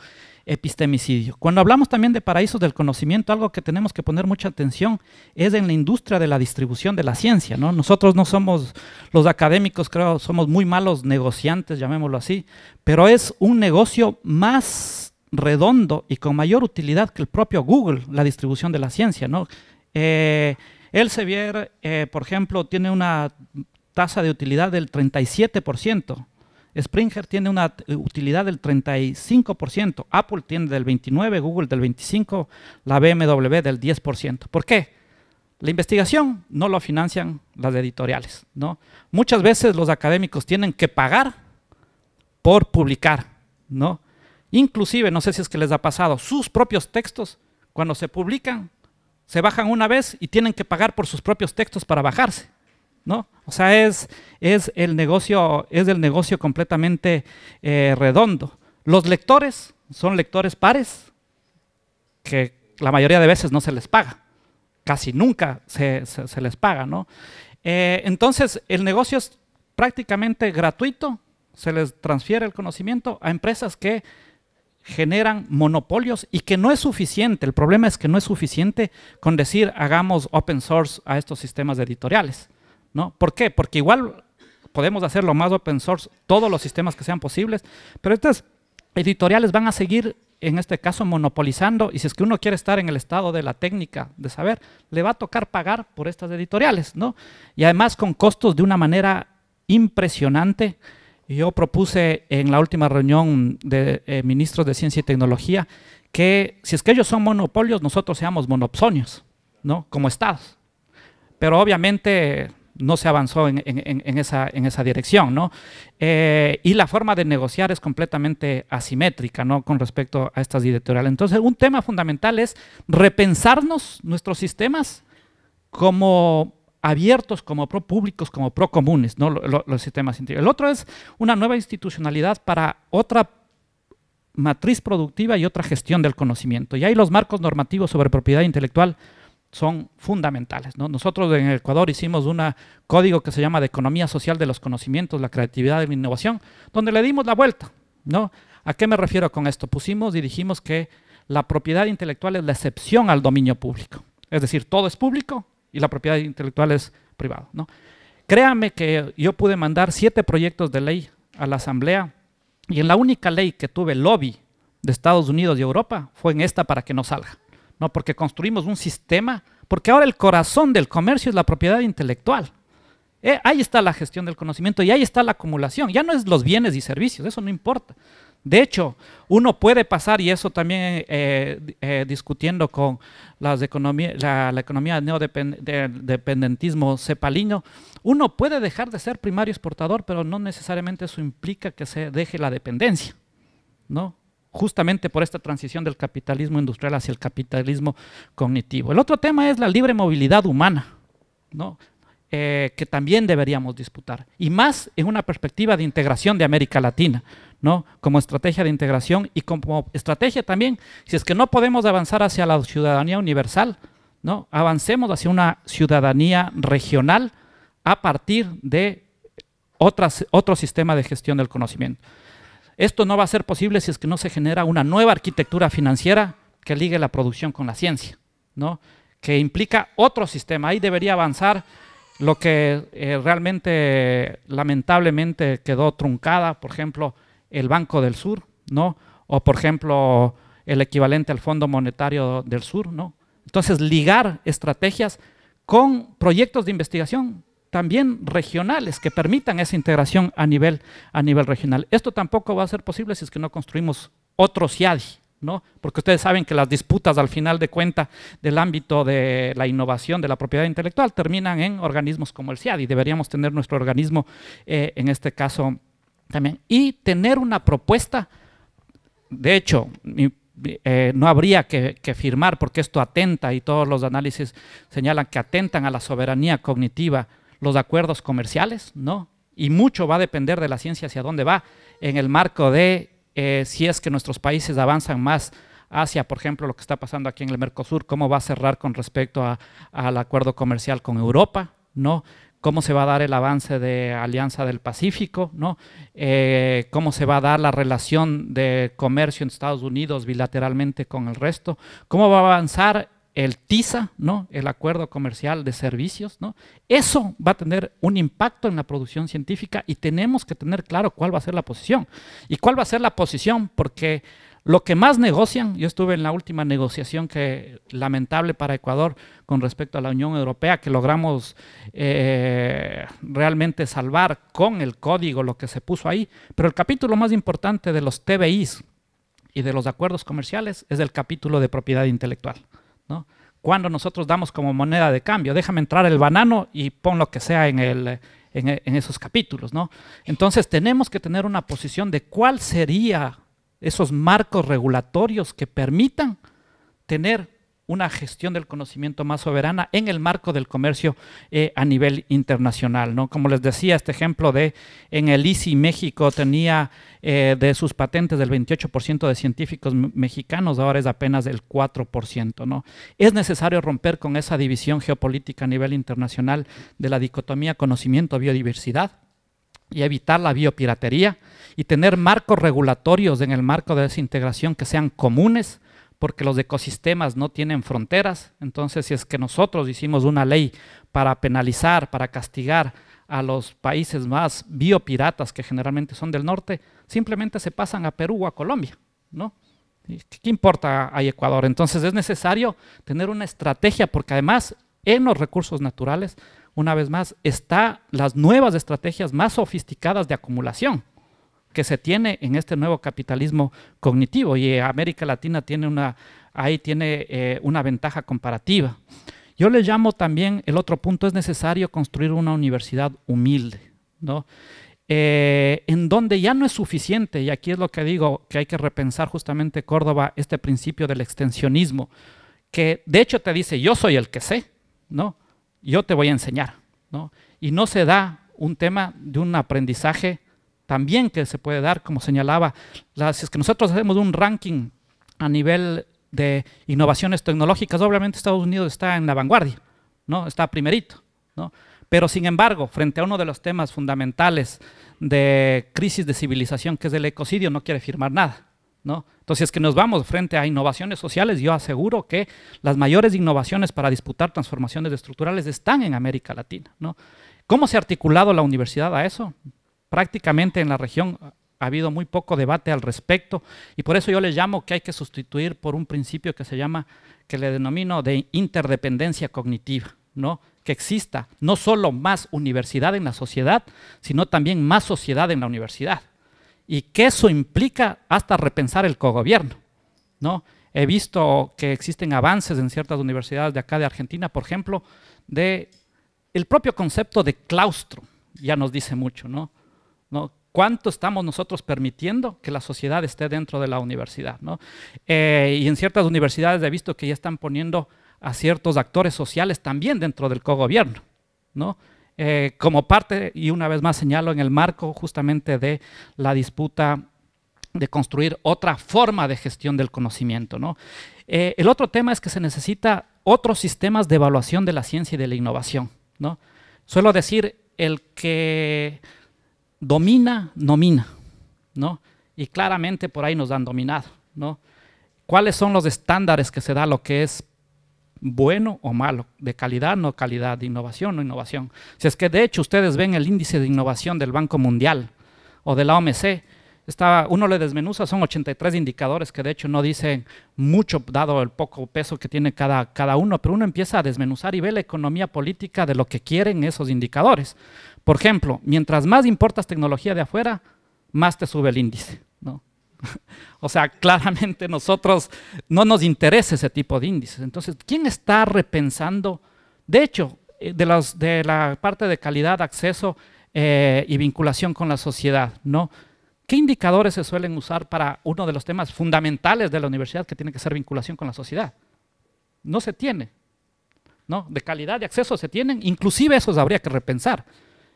epistemicidio. Cuando hablamos también de paraísos del conocimiento, algo que tenemos que poner mucha atención es en la industria de la distribución de la ciencia. Nosotros no somos los académicos, creo, somos muy malos negociantes, llamémoslo así, pero es un negocio más redondo y con mayor utilidad que el propio Google, la distribución de la ciencia. ¿no? Sevier, eh, Elsevier, eh, por ejemplo, tiene una tasa de utilidad del 37%. Springer tiene una eh, utilidad del 35%, Apple tiene del 29%, Google del 25%, la BMW del 10%. ¿Por qué? La investigación no lo financian las editoriales. ¿no? Muchas veces los académicos tienen que pagar por publicar. ¿no? Inclusive, no sé si es que les ha pasado, sus propios textos, cuando se publican, se bajan una vez y tienen que pagar por sus propios textos para bajarse. ¿no? O sea, es, el, negocio, es el negocio completamente eh, redondo. Los lectores son lectores pares, que la mayoría de veces no se les paga, casi nunca se, les paga, eh, entonces, el negocio es prácticamente gratuito, se les transfiere el conocimiento a empresas que generan monopolios y que no es suficiente. El problema es que no es suficiente con decir hagamos open source a estos sistemas editoriales. ¿no? ¿Por qué? Porque igual podemos hacer lo más open source todos los sistemas que sean posibles, pero estas editoriales van a seguir en este caso monopolizando y si es que uno quiere estar en el estado de la técnica de saber, le va a tocar pagar por estas editoriales, ¿no? Y además con costos de una manera impresionante. Yo propuse en la última reunión de eh, ministros de ciencia y tecnología que si es que ellos son monopolios, nosotros seamos monopsonios, ¿no? Como estados. Pero obviamente no se avanzó en, esa, dirección, eh, y la forma de negociar es completamente asimétrica, ¿no? Con respecto a estas directoriales, Entonces, un tema fundamental es repensarnos nuestros sistemas como abiertos, como pro públicos, como pro comunes, ¿no? los sistemas El otro es una nueva institucionalidad para otra matriz productiva y otra gestión del conocimiento. Y ahí los marcos normativos sobre propiedad intelectual son fundamentales. ¿no? Nosotros en Ecuador hicimos un código que se llama de economía social de los conocimientos, la creatividad y la innovación, donde le dimos la vuelta. ¿no? ¿A qué me refiero con esto? Pusimos y dijimos que la propiedad intelectual es la excepción al dominio público. Es decir, todo es público y la propiedad intelectual es privado. ¿no? Créanme que yo pude mandar siete proyectos de ley a la Asamblea y en la única ley que tuve lobby de Estados Unidos y Europa fue en esta para que no salga. No, porque construimos un sistema, porque ahora el corazón del comercio es la propiedad intelectual. Eh, ahí está la gestión del conocimiento y ahí está la acumulación. Ya no es los bienes y servicios, eso no importa. De hecho, uno puede pasar, y eso también eh, eh, discutiendo con las economía, la, economía neodependentismo cepalino, uno puede dejar de ser primario exportador, pero no necesariamente eso implica que se deje la dependencia. ¿no? justamente por esta transición del capitalismo industrial hacia el capitalismo cognitivo. El otro tema es la libre movilidad humana, eh, que también deberíamos disputar, y más en una perspectiva de integración de América Latina, ¿no? como estrategia de integración y como estrategia también, si es que no podemos avanzar hacia la ciudadanía universal, ¿no? avancemos hacia una ciudadanía regional a partir de otro sistema de gestión del conocimiento. Esto no va a ser posible si es que no se genera una nueva arquitectura financiera que ligue la producción con la ciencia, ¿no? que implica otro sistema. Ahí debería avanzar lo que eh, realmente, lamentablemente, quedó truncada, por ejemplo, el Banco del Sur, ¿no? o por ejemplo, el equivalente al Fondo Monetario del Sur. ¿no? Entonces, ligar estrategias con proyectos de investigación también regionales que permitan esa integración a nivel, a nivel regional. Esto tampoco va a ser posible si es que no construimos otro CIADI, ¿no? porque ustedes saben que las disputas al final de cuenta del ámbito de la innovación de la propiedad intelectual terminan en organismos como el CIADI. Deberíamos tener nuestro organismo eh, en este caso también. Y tener una propuesta, de hecho, eh, no habría que, que, firmar porque esto atenta y todos los análisis señalan que atentan a la soberanía cognitiva los acuerdos comerciales, ¿no? Y mucho va a depender de la ciencia hacia dónde va, en el marco de eh, si es que nuestros países avanzan más hacia, por ejemplo, lo que está pasando aquí en el Mercosur, cómo va a cerrar con respecto al acuerdo comercial con Europa, ¿no? cómo se va a dar el avance de Alianza del Pacífico, ¿no? Eh, cómo se va a dar la relación de comercio en Estados Unidos bilateralmente con el resto, cómo va a avanzar el TISA, ¿no? el acuerdo comercial de servicios, ¿no? eso va a tener un impacto en la producción científica y tenemos que tener claro cuál va a ser la posición. ¿Y cuál va a ser la posición? Porque lo que más negocian, yo estuve en la última negociación que lamentable para Ecuador con respecto a la Unión Europea, que logramos eh, realmente salvar con el código lo que se puso ahí, pero el capítulo más importante de los TBIs y de los acuerdos comerciales es el capítulo de propiedad intelectual. Cuando nosotros damos como moneda de cambio, déjame entrar el banano y pon lo que sea en, esos capítulos, Entonces tenemos que tener una posición de cuál sería esos marcos regulatorios que permitan tener una gestión del conocimiento más soberana en el marco del comercio eh, a nivel internacional. ¿no? Como les decía, este ejemplo de en el ICI México tenía eh, de sus patentes del 28% de científicos mexicanos, ahora es apenas el 4%. ¿no? Es necesario romper con esa división geopolítica a nivel internacional de la dicotomía conocimiento-biodiversidad y evitar la biopiratería y tener marcos regulatorios en el marco de esa integración que sean comunes porque los ecosistemas no tienen fronteras. Entonces, si es que nosotros hicimos una ley para penalizar, para castigar a los países más biopiratas, que generalmente son del norte, simplemente se pasan a Perú o a Colombia, ¿no? ¿Qué importa a Ecuador? Entonces es necesario tener una estrategia, porque además en los recursos naturales, una vez más, están las nuevas estrategias más sofisticadas de acumulación que se tiene en este nuevo capitalismo cognitivo y eh, América Latina tiene una, ahí tiene eh, una ventaja comparativa. Yo le llamo también, el otro punto, es necesario construir una universidad humilde, ¿no? Eh, en donde ya no es suficiente, y aquí es lo que digo, que hay que repensar justamente Córdoba, este principio del extensionismo, que de hecho te dice, yo soy el que sé, ¿no? Yo te voy a enseñar, ¿no? Y no se da un tema de un aprendizaje también que se puede dar, como señalaba. si es que nosotros hacemos un ranking a nivel de innovaciones tecnológicas, obviamente Estados Unidos está en la vanguardia, ¿no? está primerito. ¿no? Pero sin embargo, frente a uno de los temas fundamentales de crisis de civilización, que es el ecocidio, no quiere firmar nada. ¿no? Entonces, es que nos vamos frente a innovaciones sociales, yo aseguro que las mayores innovaciones para disputar transformaciones estructurales están en América Latina. ¿no? ¿Cómo se ha articulado la universidad a eso? prácticamente en la región ha habido muy poco debate al respecto y por eso yo les llamo que hay que sustituir por un principio que se llama, que le denomino de interdependencia cognitiva, ¿no? Que exista no solo más universidad en la sociedad, sino también más sociedad en la universidad. Y que eso implica hasta repensar el cogobierno, ¿no? He visto que existen avances en ciertas universidades de acá de Argentina, por ejemplo, de el propio concepto de claustro, ya nos dice mucho, ¿no? ¿no? ¿Cuánto estamos nosotros permitiendo que la sociedad esté dentro de la universidad? ¿no? Eh, y en ciertas universidades he visto que ya están poniendo a ciertos actores sociales también dentro del cogobierno, ¿no? Eh, como parte, y una vez más señalo, en el marco justamente de la disputa de construir otra forma de gestión del conocimiento. ¿no? Eh, el otro tema es que se necesita otros sistemas de evaluación de la ciencia y de la innovación. ¿no? Suelo decir, el que domina, nomina, ¿no? Y claramente por ahí nos dan dominado, ¿no? ¿Cuáles son los estándares que se da lo que es bueno o malo, de calidad, no calidad, de innovación, no innovación? Si es que de hecho ustedes ven el índice de innovación del Banco Mundial o de la OMC, está, uno le desmenuza, son 83 indicadores que de hecho no dicen mucho dado el poco peso que tiene cada, cada uno, pero uno empieza a desmenuzar y ve la economía política de lo que quieren esos indicadores. Por ejemplo, mientras más importas tecnología de afuera, más te sube el índice. o sea, claramente nosotros no nos interesa ese tipo de índices. Entonces, ¿quién está repensando? De hecho, eh, de, la parte de calidad, acceso eh, y vinculación con la sociedad, ¿no? ¿Qué indicadores se suelen usar para uno de los temas fundamentales de la universidad que tiene que ser vinculación con la sociedad? No se tiene. ¿no? De calidad y acceso se tienen, inclusive esos habría que repensar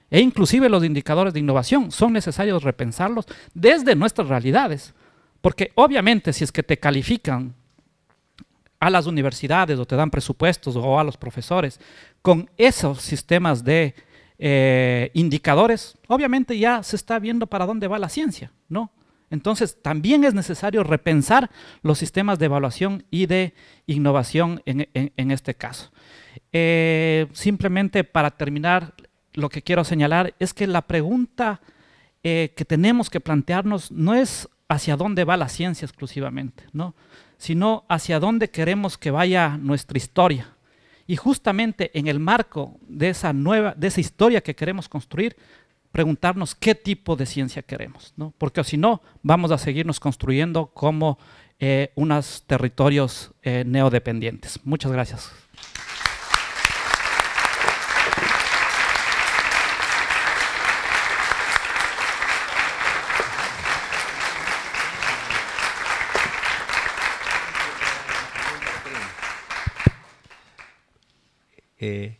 e inclusive los indicadores de innovación, son necesarios repensarlos desde nuestras realidades. Porque obviamente si es que te califican a las universidades o te dan presupuestos o a los profesores con esos sistemas de eh, indicadores, obviamente ya se está viendo para dónde va la ciencia, ¿no? Entonces, también es necesario repensar los sistemas de evaluación y de innovación en, este caso. Eh, simplemente para terminar lo que quiero señalar es que la pregunta eh, que tenemos que plantearnos no es hacia dónde va la ciencia exclusivamente, ¿no? sino hacia dónde queremos que vaya nuestra historia. Y justamente en el marco de esa nueva, de esa historia que queremos construir, preguntarnos qué tipo de ciencia queremos, ¿no? porque si no, vamos a seguirnos construyendo como eh, unos territorios eh, neodependientes. Muchas gracias. Eh,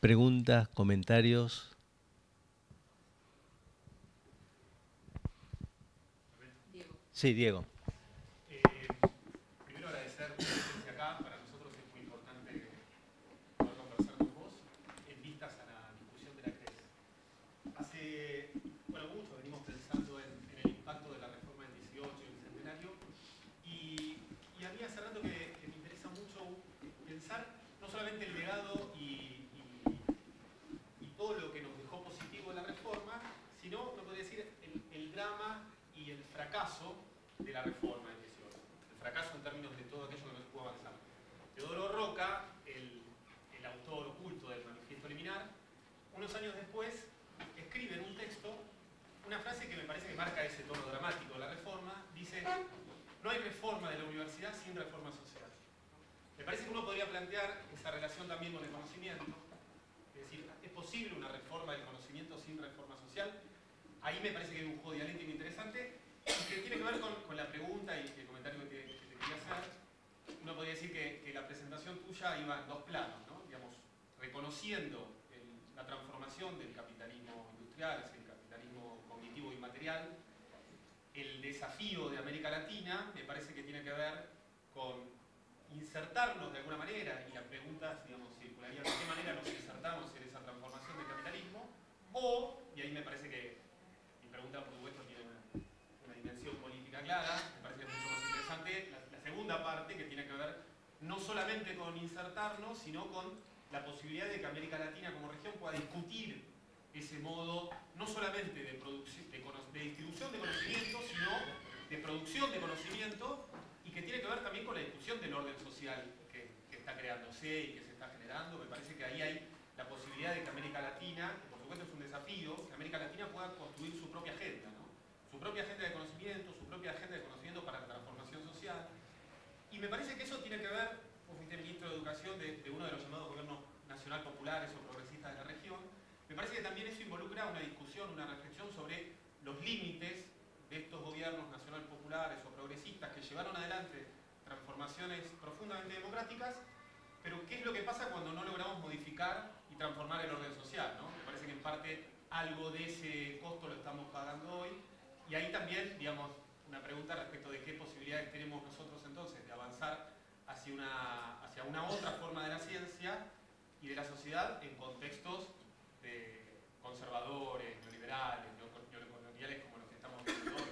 preguntas, comentarios. Sí, Diego. fracaso de la reforma del 18, el fracaso en términos de todo aquello que no se pudo avanzar. Teodoro Roca, el, autor oculto del manifiesto liminar, unos años después escribe en un texto una frase que me parece que marca ese tono dramático de la reforma, dice, no hay reforma de la universidad sin reforma social. Me parece que uno podría plantear esa relación también con el conocimiento, es decir, ¿es posible una reforma del conocimiento sin reforma social? Ahí me parece que hay un juego dialéctico interesante tiene que ver con, la pregunta y el comentario que te, quería hacer, uno podría decir que, la presentación tuya iba en dos planos, ¿no? digamos, reconociendo la transformación del capitalismo industrial el capitalismo cognitivo y material, el desafío de América Latina me parece que tiene que ver con insertarnos de alguna manera, y la pregunta digamos, circularía de qué manera nos insertamos en esa transformación del capitalismo, o, y ahí me parece que me parece que es mucho más interesante, la, segunda parte que tiene que ver no solamente con insertarnos, sino con la posibilidad de que América Latina como región pueda discutir ese modo, no solamente de, distribución de conocimiento, sino de producción de conocimiento y que tiene que ver también con la discusión del orden social que, está creándose y que se está generando. Me parece que ahí hay la posibilidad de que América Latina, que por supuesto es un desafío, que América Latina pueda construir su propia agenda, su propia agenda de conocimiento, la gente de conocimiento para la transformación social. Y me parece que eso tiene que ver, vos fuiste ministro de Educación de, de, uno de los llamados gobiernos nacional populares o progresistas de la región, me parece que también eso involucra una discusión, una reflexión sobre los límites de estos gobiernos nacional populares o progresistas que llevaron adelante transformaciones profundamente democráticas, pero qué es lo que pasa cuando no logramos modificar y transformar el orden social, ¿no? Me parece que en parte algo de ese costo lo estamos pagando hoy, y ahí también, digamos, una pregunta respecto de qué posibilidades tenemos nosotros entonces de avanzar hacia una, hacia una otra forma de la ciencia y de la sociedad en contextos conservadores, neoliberales, neocoloniales como los que estamos viendo hoy.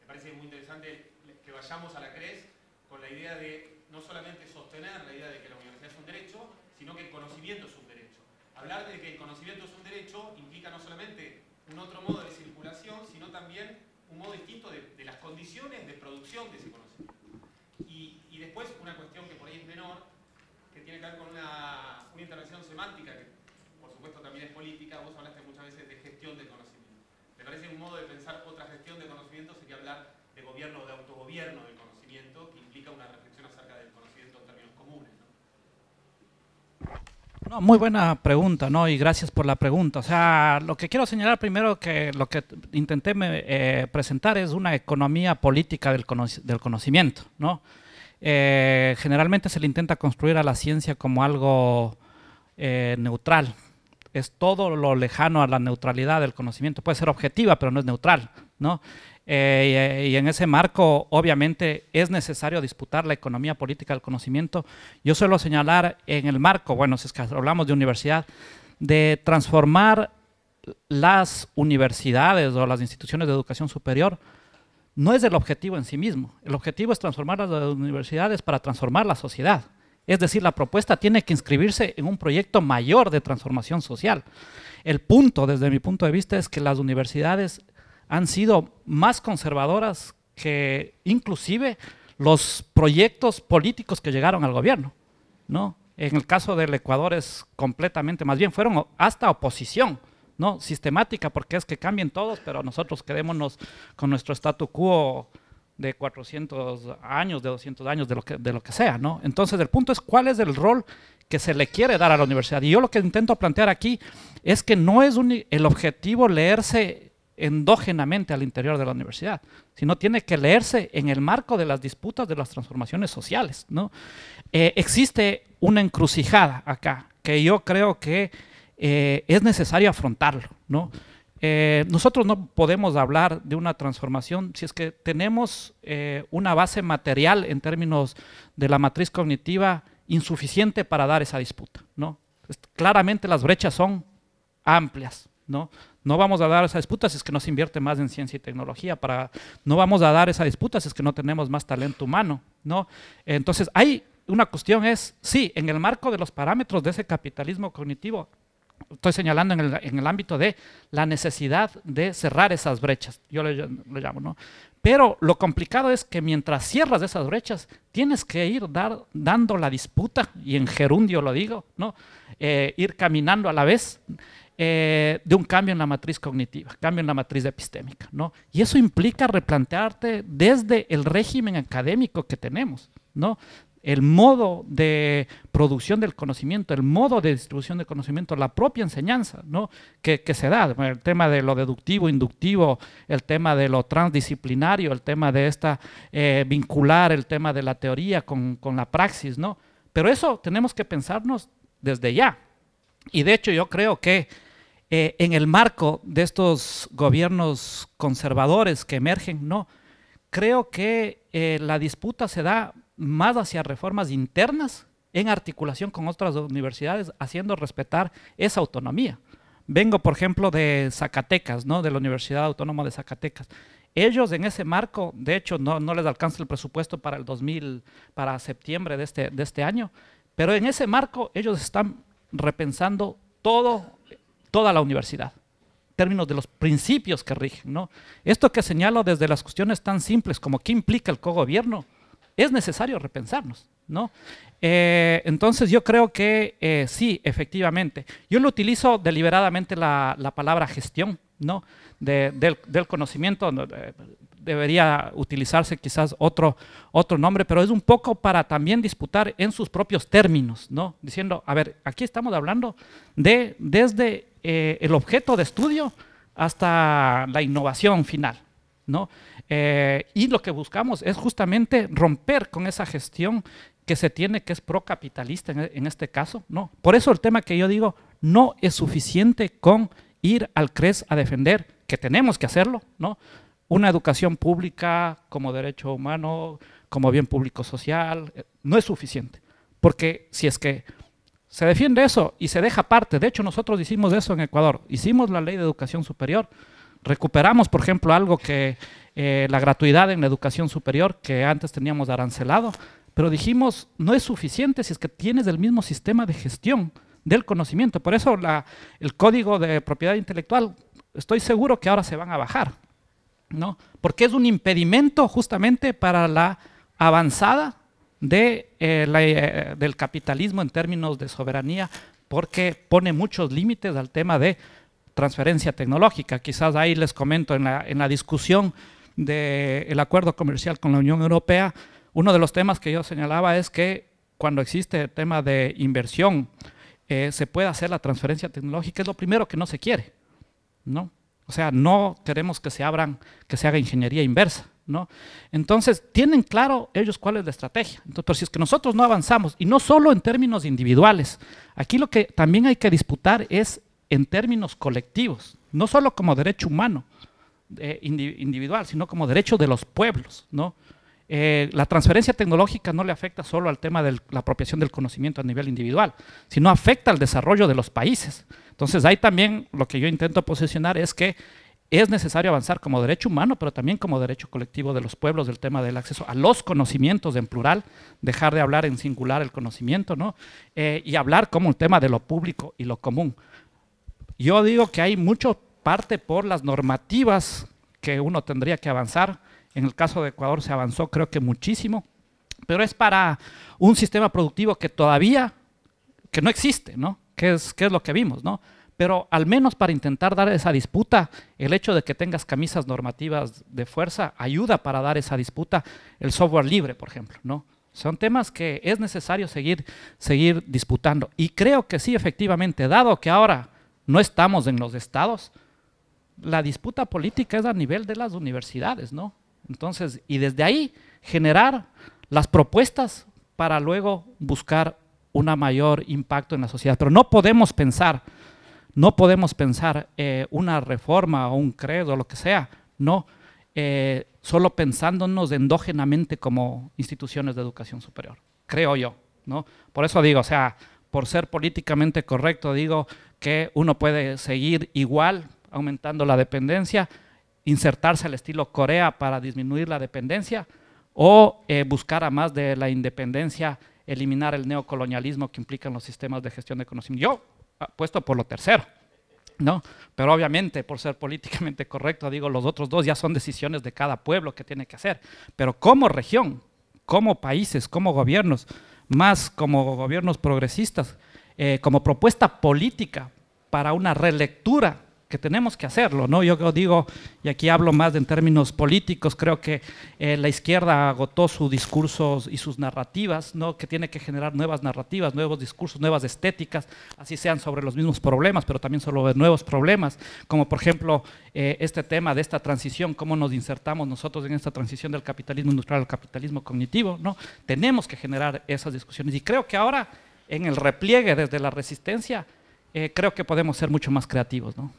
Me parece muy interesante que vayamos a la CRES con la idea de no solamente sostener la idea de que la universidad es un derecho, sino que el conocimiento es un derecho. Hablar de que el conocimiento es un derecho implica no solamente un otro modo de circulación, sino también un modo distinto de, las condiciones de producción de ese conocimiento. Y, después una cuestión que por ahí es menor, que tiene que ver con una, una intervención semántica, que por supuesto también es política, vos hablaste muchas veces de gestión de conocimiento. Me parece un modo de pensar otra gestión de conocimiento sería hablar de gobierno o de autogobierno del conocimiento, que implica una muy buena pregunta, ¿no? Y gracias por la pregunta. O sea, lo que quiero señalar primero que lo que intenté eh, presentar es una economía política del, conocimiento, ¿no? Eh, generalmente se le intenta construir a la ciencia como algo eh, neutral. Es todo lo lejano a la neutralidad del conocimiento. Puede ser objetiva, pero no es neutral, ¿no? Eh, y, en ese marco, obviamente, es necesario disputar la economía política del conocimiento. Yo suelo señalar en el marco, bueno, si es que hablamos de universidad, de transformar las universidades o las instituciones de educación superior, no es el objetivo en sí mismo. El objetivo es transformar las universidades para transformar la sociedad. Es decir, la propuesta tiene que inscribirse en un proyecto mayor de transformación social. El punto, desde mi punto de vista, es que las universidades han sido más conservadoras que inclusive los proyectos políticos que llegaron al gobierno, ¿no? En el caso del Ecuador es completamente, más bien fueron hasta oposición, ¿no? Sistemática, porque es que cambien todos, pero nosotros quedémonos con nuestro statu quo de 400 años, de 200 años, de lo, que, de lo que sea, ¿no? Entonces el punto es cuál es el rol que se le quiere dar a la universidad. Y yo lo que intento plantear aquí es que no es el objetivo leerse endógenamente al interior de la universidad, sino tiene que leerse en el marco de las disputas de las transformaciones sociales. ¿no? Eh, existe una encrucijada acá que yo creo que eh, es necesario afrontarlo. ¿no? Eh, nosotros no podemos hablar de una transformación si es que tenemos una base material en términos de la matriz cognitiva insuficiente para dar esa disputa. ¿no? Pues, claramente las brechas son amplias. ¿no? No vamos a dar esa disputa si es que no se invierte más en ciencia y tecnología. Para, no vamos a dar esa disputa si es que no tenemos más talento humano. ¿no? Entonces, hay una cuestión es, sí, en el marco de los parámetros de ese capitalismo cognitivo, estoy señalando en el, ámbito de la necesidad de cerrar esas brechas, yo lo, llamo, ¿no? Pero lo complicado es que mientras cierras esas brechas, tienes que ir dar, dando la disputa, y en gerundio lo digo, ¿no? Eh, ir caminando a la vez eh, de un cambio en la matriz cognitiva, cambio en la matriz epistémica. ¿no? Y eso implica replantearte desde el régimen académico que tenemos, ¿no? el modo de producción del conocimiento, el modo de distribución del conocimiento, la propia enseñanza ¿no? que, se da, el tema de lo deductivo, inductivo, el tema de lo transdisciplinario, el tema de esta eh, vincular el tema de la teoría con, con la praxis, ¿no? Pero eso tenemos que pensarnos desde ya. Y de hecho yo creo que eh, en el marco de estos gobiernos conservadores que emergen, no. Creo que eh, la disputa se da más hacia reformas internas en articulación con otras universidades, haciendo respetar esa autonomía. Vengo, por ejemplo, de Zacatecas, ¿no? de la Universidad Autónoma de Zacatecas. Ellos en ese marco, de hecho, no, no les alcanza el presupuesto para el 2000, para septiembre de este, de este año, pero en ese marco ellos están repensando todo toda la universidad, en términos de los principios que rigen. ¿no? Esto que señalo desde las cuestiones tan simples como qué implica el cogobierno, es necesario repensarnos. ¿no? Eh, entonces yo creo que eh, sí, efectivamente. Yo lo utilizo deliberadamente la, palabra gestión, ¿no? del, del, conocimiento, debería utilizarse quizás otro, otro nombre, pero es un poco para también disputar en sus propios términos, ¿no? Diciendo, a ver, aquí estamos hablando de desde eh, el objeto de estudio hasta la innovación final, ¿no? Eh, y lo que buscamos es justamente romper con esa gestión que se tiene, que es procapitalista en, en este caso, ¿no? Por eso el tema que yo digo, no es suficiente con ir al CRES a defender, que tenemos que hacerlo, ¿no? una educación pública como derecho humano, como bien público social, eh, no es suficiente. Porque si es que se defiende eso y se deja aparte, de hecho nosotros hicimos eso en Ecuador, hicimos la ley de educación superior, recuperamos, por ejemplo, algo que eh, la gratuidad en la educación superior que antes teníamos arancelado, pero dijimos, no es suficiente si es que tienes el mismo sistema de gestión del conocimiento. Por eso la, el código de propiedad intelectual, estoy seguro que ahora se van a bajar, ¿no? Porque es un impedimento justamente para la avanzada eh, eh, del capitalismo en términos de soberanía, porque pone muchos límites al tema de transferencia tecnológica. Quizás ahí les comento en la, discusión del acuerdo comercial con la Unión Europea, uno de los temas que yo señalaba es que cuando existe el tema de inversión, eh, se puede hacer la transferencia tecnológica, es lo primero que no se quiere, ¿no? O sea, no queremos que se abran, que se haga ingeniería inversa, ¿no? Entonces, tienen claro ellos cuál es la estrategia. Entonces, pero si es que nosotros no avanzamos, y no solo en términos individuales, aquí lo que también hay que disputar es en términos colectivos, no solo como derecho humano eh, individual, sino como derecho de los pueblos, ¿no? Eh, la transferencia tecnológica no le afecta solo al tema de la apropiación del conocimiento a nivel individual, sino afecta al desarrollo de los países. Entonces, ahí también lo que yo intento posicionar es que es necesario avanzar como derecho humano, pero también como derecho colectivo de los pueblos, del tema del acceso a los conocimientos en plural, dejar de hablar en singular el conocimiento, ¿no? Eh, y hablar como un tema de lo público y lo común. Yo digo que hay mucho parte por las normativas que uno tendría que avanzar, en el caso de Ecuador se avanzó creo que muchísimo, pero es para un sistema productivo que todavía, que no existe, ¿no? Que es, que es lo que vimos, ¿no? Pero al menos para intentar dar esa disputa, el hecho de que tengas camisas normativas de fuerza ayuda para dar esa disputa, el software libre, por ejemplo, ¿no? Son temas que es necesario seguir, seguir disputando. Y creo que sí, efectivamente, dado que ahora no estamos en los estados, la disputa política es a nivel de las universidades, ¿no? Entonces, y desde ahí generar las propuestas para luego buscar un mayor impacto en la sociedad. Pero no podemos pensar, no podemos pensar eh, una reforma o un credo, o lo que sea, no, eh, solo pensándonos endógenamente como instituciones de educación superior, creo yo. ¿no? Por eso digo, o sea, por ser políticamente correcto, digo que uno puede seguir igual aumentando la dependencia, insertarse al estilo Corea para disminuir la dependencia o eh, buscar a más de la independencia, eliminar el neocolonialismo que implican los sistemas de gestión de conocimiento. Yo apuesto por lo tercero, ¿no? Pero obviamente, por ser políticamente correcto, digo, los otros dos ya son decisiones de cada pueblo que tiene que hacer. Pero como región, como países, como gobiernos, más como gobiernos progresistas, eh, como propuesta política para una relectura que tenemos que hacerlo, ¿no? Yo digo, y aquí hablo más en términos políticos, creo que eh, la izquierda agotó sus discursos y sus narrativas, ¿no? Que tiene que generar nuevas narrativas, nuevos discursos, nuevas estéticas, así sean sobre los mismos problemas, pero también sobre nuevos problemas, como por ejemplo eh, este tema de esta transición, cómo nos insertamos nosotros en esta transición del capitalismo industrial al capitalismo cognitivo, ¿no? Tenemos que generar esas discusiones y creo que ahora en el repliegue desde la resistencia, eh, creo que podemos ser mucho más creativos, ¿no?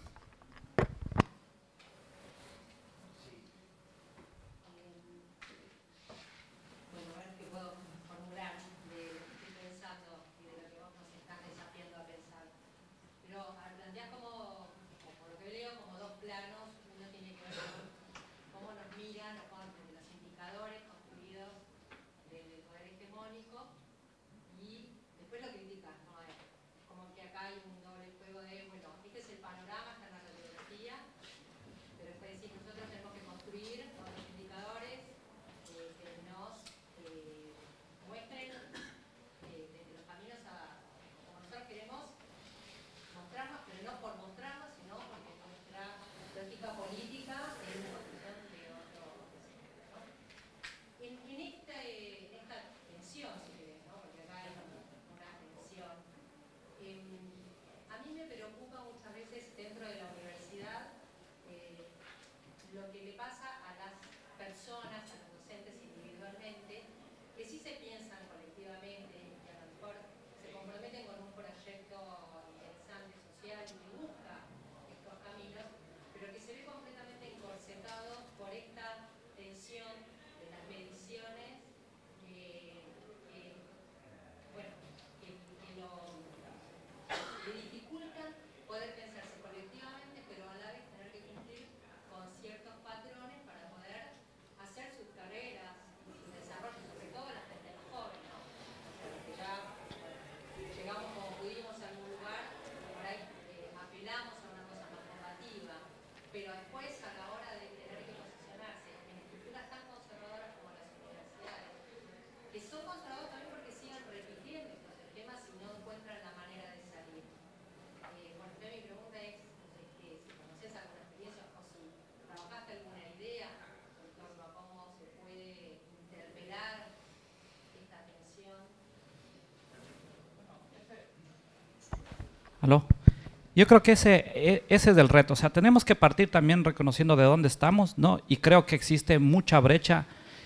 Yo creo que ese, e, ese es el reto. O sea, tenemos que partir también reconociendo de dónde estamos, ¿no? Y creo que existe mucha brecha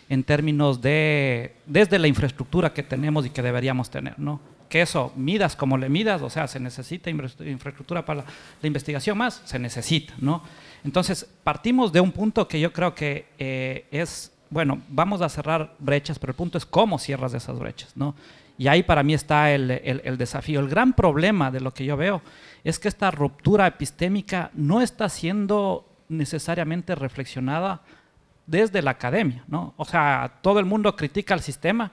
en términos de, desde la infraestructura que tenemos y que deberíamos tener, ¿no? Que eso, midas como le midas, o sea, se necesita infraestructura para la, investigación más, se necesita, ¿no? Entonces, partimos de un punto que yo creo que eh, es, bueno, vamos a cerrar brechas, pero el punto es cómo cierras esas brechas, ¿no? Y ahí para mí está el, desafío. El gran problema de lo que yo veo es que esta ruptura epistémica no está siendo necesariamente reflexionada desde la academia. ¿no? O sea, todo el mundo critica el sistema,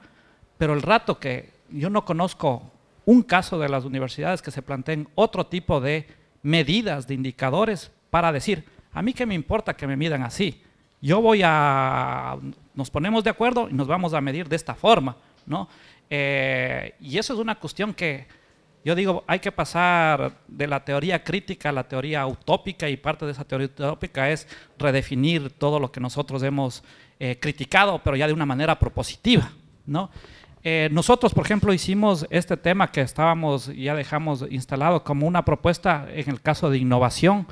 pero el rato que yo no conozco un caso de las universidades que se planteen otro tipo de medidas, de indicadores para decir, a mí qué me importa que me midan así. Yo voy a, nos ponemos de acuerdo y nos vamos a medir de esta forma, ¿no? Eh, y eso es una cuestión que yo digo, hay que pasar de la teoría crítica a la teoría utópica y parte de esa teoría utópica es redefinir todo lo que nosotros hemos eh, criticado, pero ya de una manera propositiva, ¿no? Eh, nosotros, por ejemplo, hicimos este tema que estábamos, ya dejamos instalado como una propuesta en el caso de innovación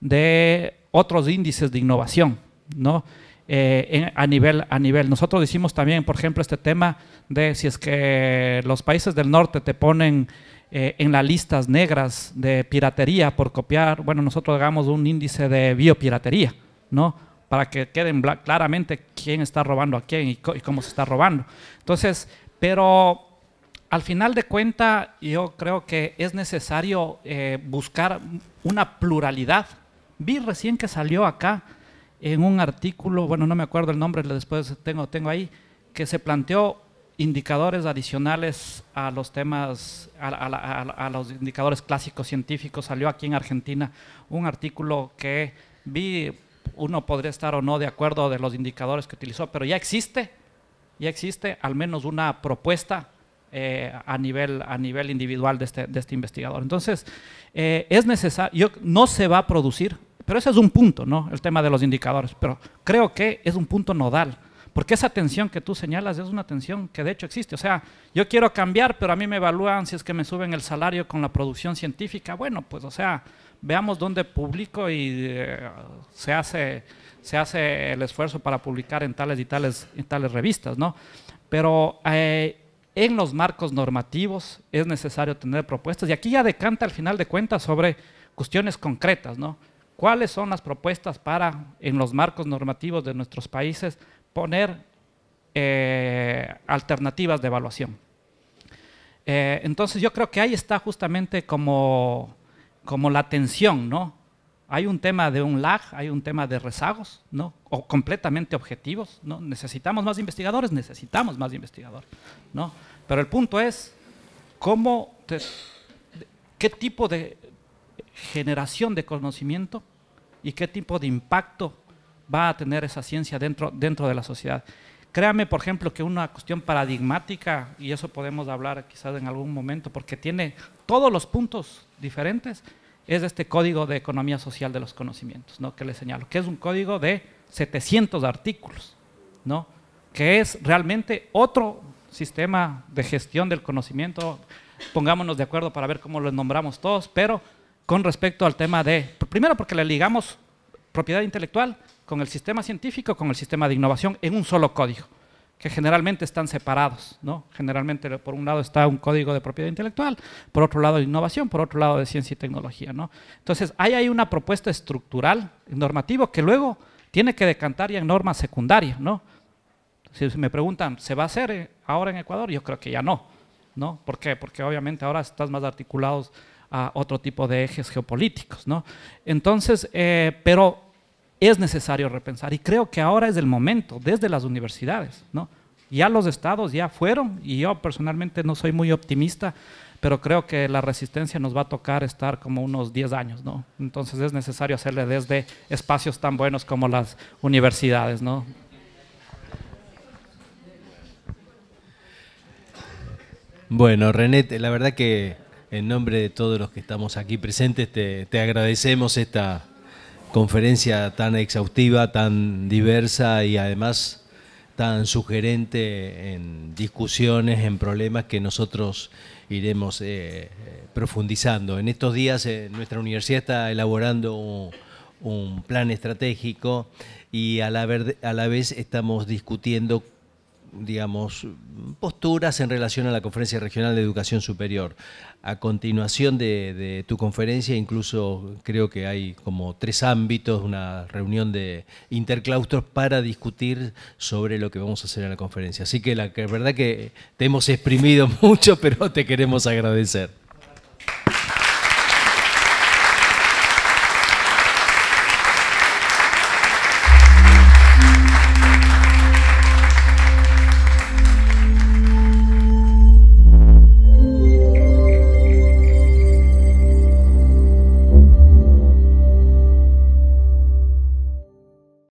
de otros índices de innovación, ¿no? Eh, a, nivel, a nivel. Nosotros decimos también, por ejemplo, este tema de si es que los países del norte te ponen eh, en las listas negras de piratería por copiar, bueno, nosotros hagamos un índice de biopiratería, ¿no? Para que queden claramente quién está robando a quién y, cómo se está robando. Entonces, pero al final de cuenta, yo creo que es necesario eh, buscar una pluralidad. Vi recién que salió acá en un artículo, bueno, no me acuerdo el nombre, después tengo, tengo ahí, que se planteó indicadores adicionales a los temas, a, los indicadores clásicos científicos. Salió aquí en Argentina un artículo que vi, uno podría estar o no de acuerdo de los indicadores que utilizó, pero ya existe, ya existe al menos una propuesta eh, a, nivel, a nivel individual de este, este investigador. Entonces, eh, es necesario, no se va a producir, pero ese es un punto, ¿no? El tema de los indicadores. Pero creo que es un punto nodal. Porque esa tensión que tú señalas es una tensión que de hecho existe. O sea, yo quiero cambiar, pero a mí me evalúan si es que me suben el salario con la producción científica. Bueno, pues o sea, veamos dónde publico y eh, se, hace, se hace el esfuerzo para publicar en tales y tales, en tales revistas, ¿no? Pero eh, en los marcos normativos es necesario tener propuestas. Y aquí ya decanta al final de cuentas sobre cuestiones concretas, ¿no? cuáles son las propuestas para, en los marcos normativos de nuestros países, poner eh, alternativas de evaluación. Eh, entonces yo creo que ahí está justamente como, como la tensión, ¿no? Hay un tema de un lag, hay un tema de rezagos, ¿no? O completamente objetivos, ¿no? Necesitamos más investigadores, necesitamos más investigadores, ¿no? Pero el punto es, ¿cómo, qué tipo de generación de conocimiento y qué tipo de impacto va a tener esa ciencia dentro, dentro de la sociedad. Créame, por ejemplo, que una cuestión paradigmática, y eso podemos hablar quizás en algún momento, porque tiene todos los puntos diferentes, es este Código de Economía Social de los Conocimientos, ¿no? que le señalo, que es un código de 700 artículos, ¿no? que es realmente otro sistema de gestión del conocimiento. Pongámonos de acuerdo para ver cómo lo nombramos todos, pero con respecto al tema de, primero porque le ligamos propiedad intelectual con el sistema científico, con el sistema de innovación en un solo código, que generalmente están separados, ¿no? Generalmente por un lado está un código de propiedad intelectual, por otro lado de innovación, por otro lado de ciencia y tecnología, ¿no? Entonces, ahí hay una propuesta estructural, normativa, que luego tiene que decantar ya en normas secundarias, ¿no? Si me preguntan, ¿se va a hacer eh, ahora en Ecuador? Yo creo que ya no, ¿no? ¿Por qué? Porque obviamente ahora estás más articulados a otro tipo de ejes geopolíticos. Entonces, eh, pero es necesario repensar y creo que ahora es el momento desde las universidades. Ya los estados ya fueron y yo personalmente no soy muy optimista, pero creo que la resistencia nos va a tocar estar como unos 10 años. ¿no? Entonces es necesario hacerle desde espacios tan buenos como las universidades. ¿no? Bueno, René, la verdad que en nombre de todos los que estamos aquí presentes, te, agradecemos esta conferencia tan exhaustiva, tan diversa y además tan sugerente en discusiones, en problemas que nosotros iremos eh, profundizando. En estos días eh, nuestra universidad está elaborando un, plan estratégico y a la, a la vez estamos discutiendo digamos, posturas en relación a la Conferencia Regional de Educación Superior. A continuación de, tu conferencia, incluso creo que hay como tres ámbitos, una reunión de interclaustros para discutir sobre lo que vamos a hacer en la conferencia. Así que la verdad que te hemos exprimido mucho, pero te queremos agradecer.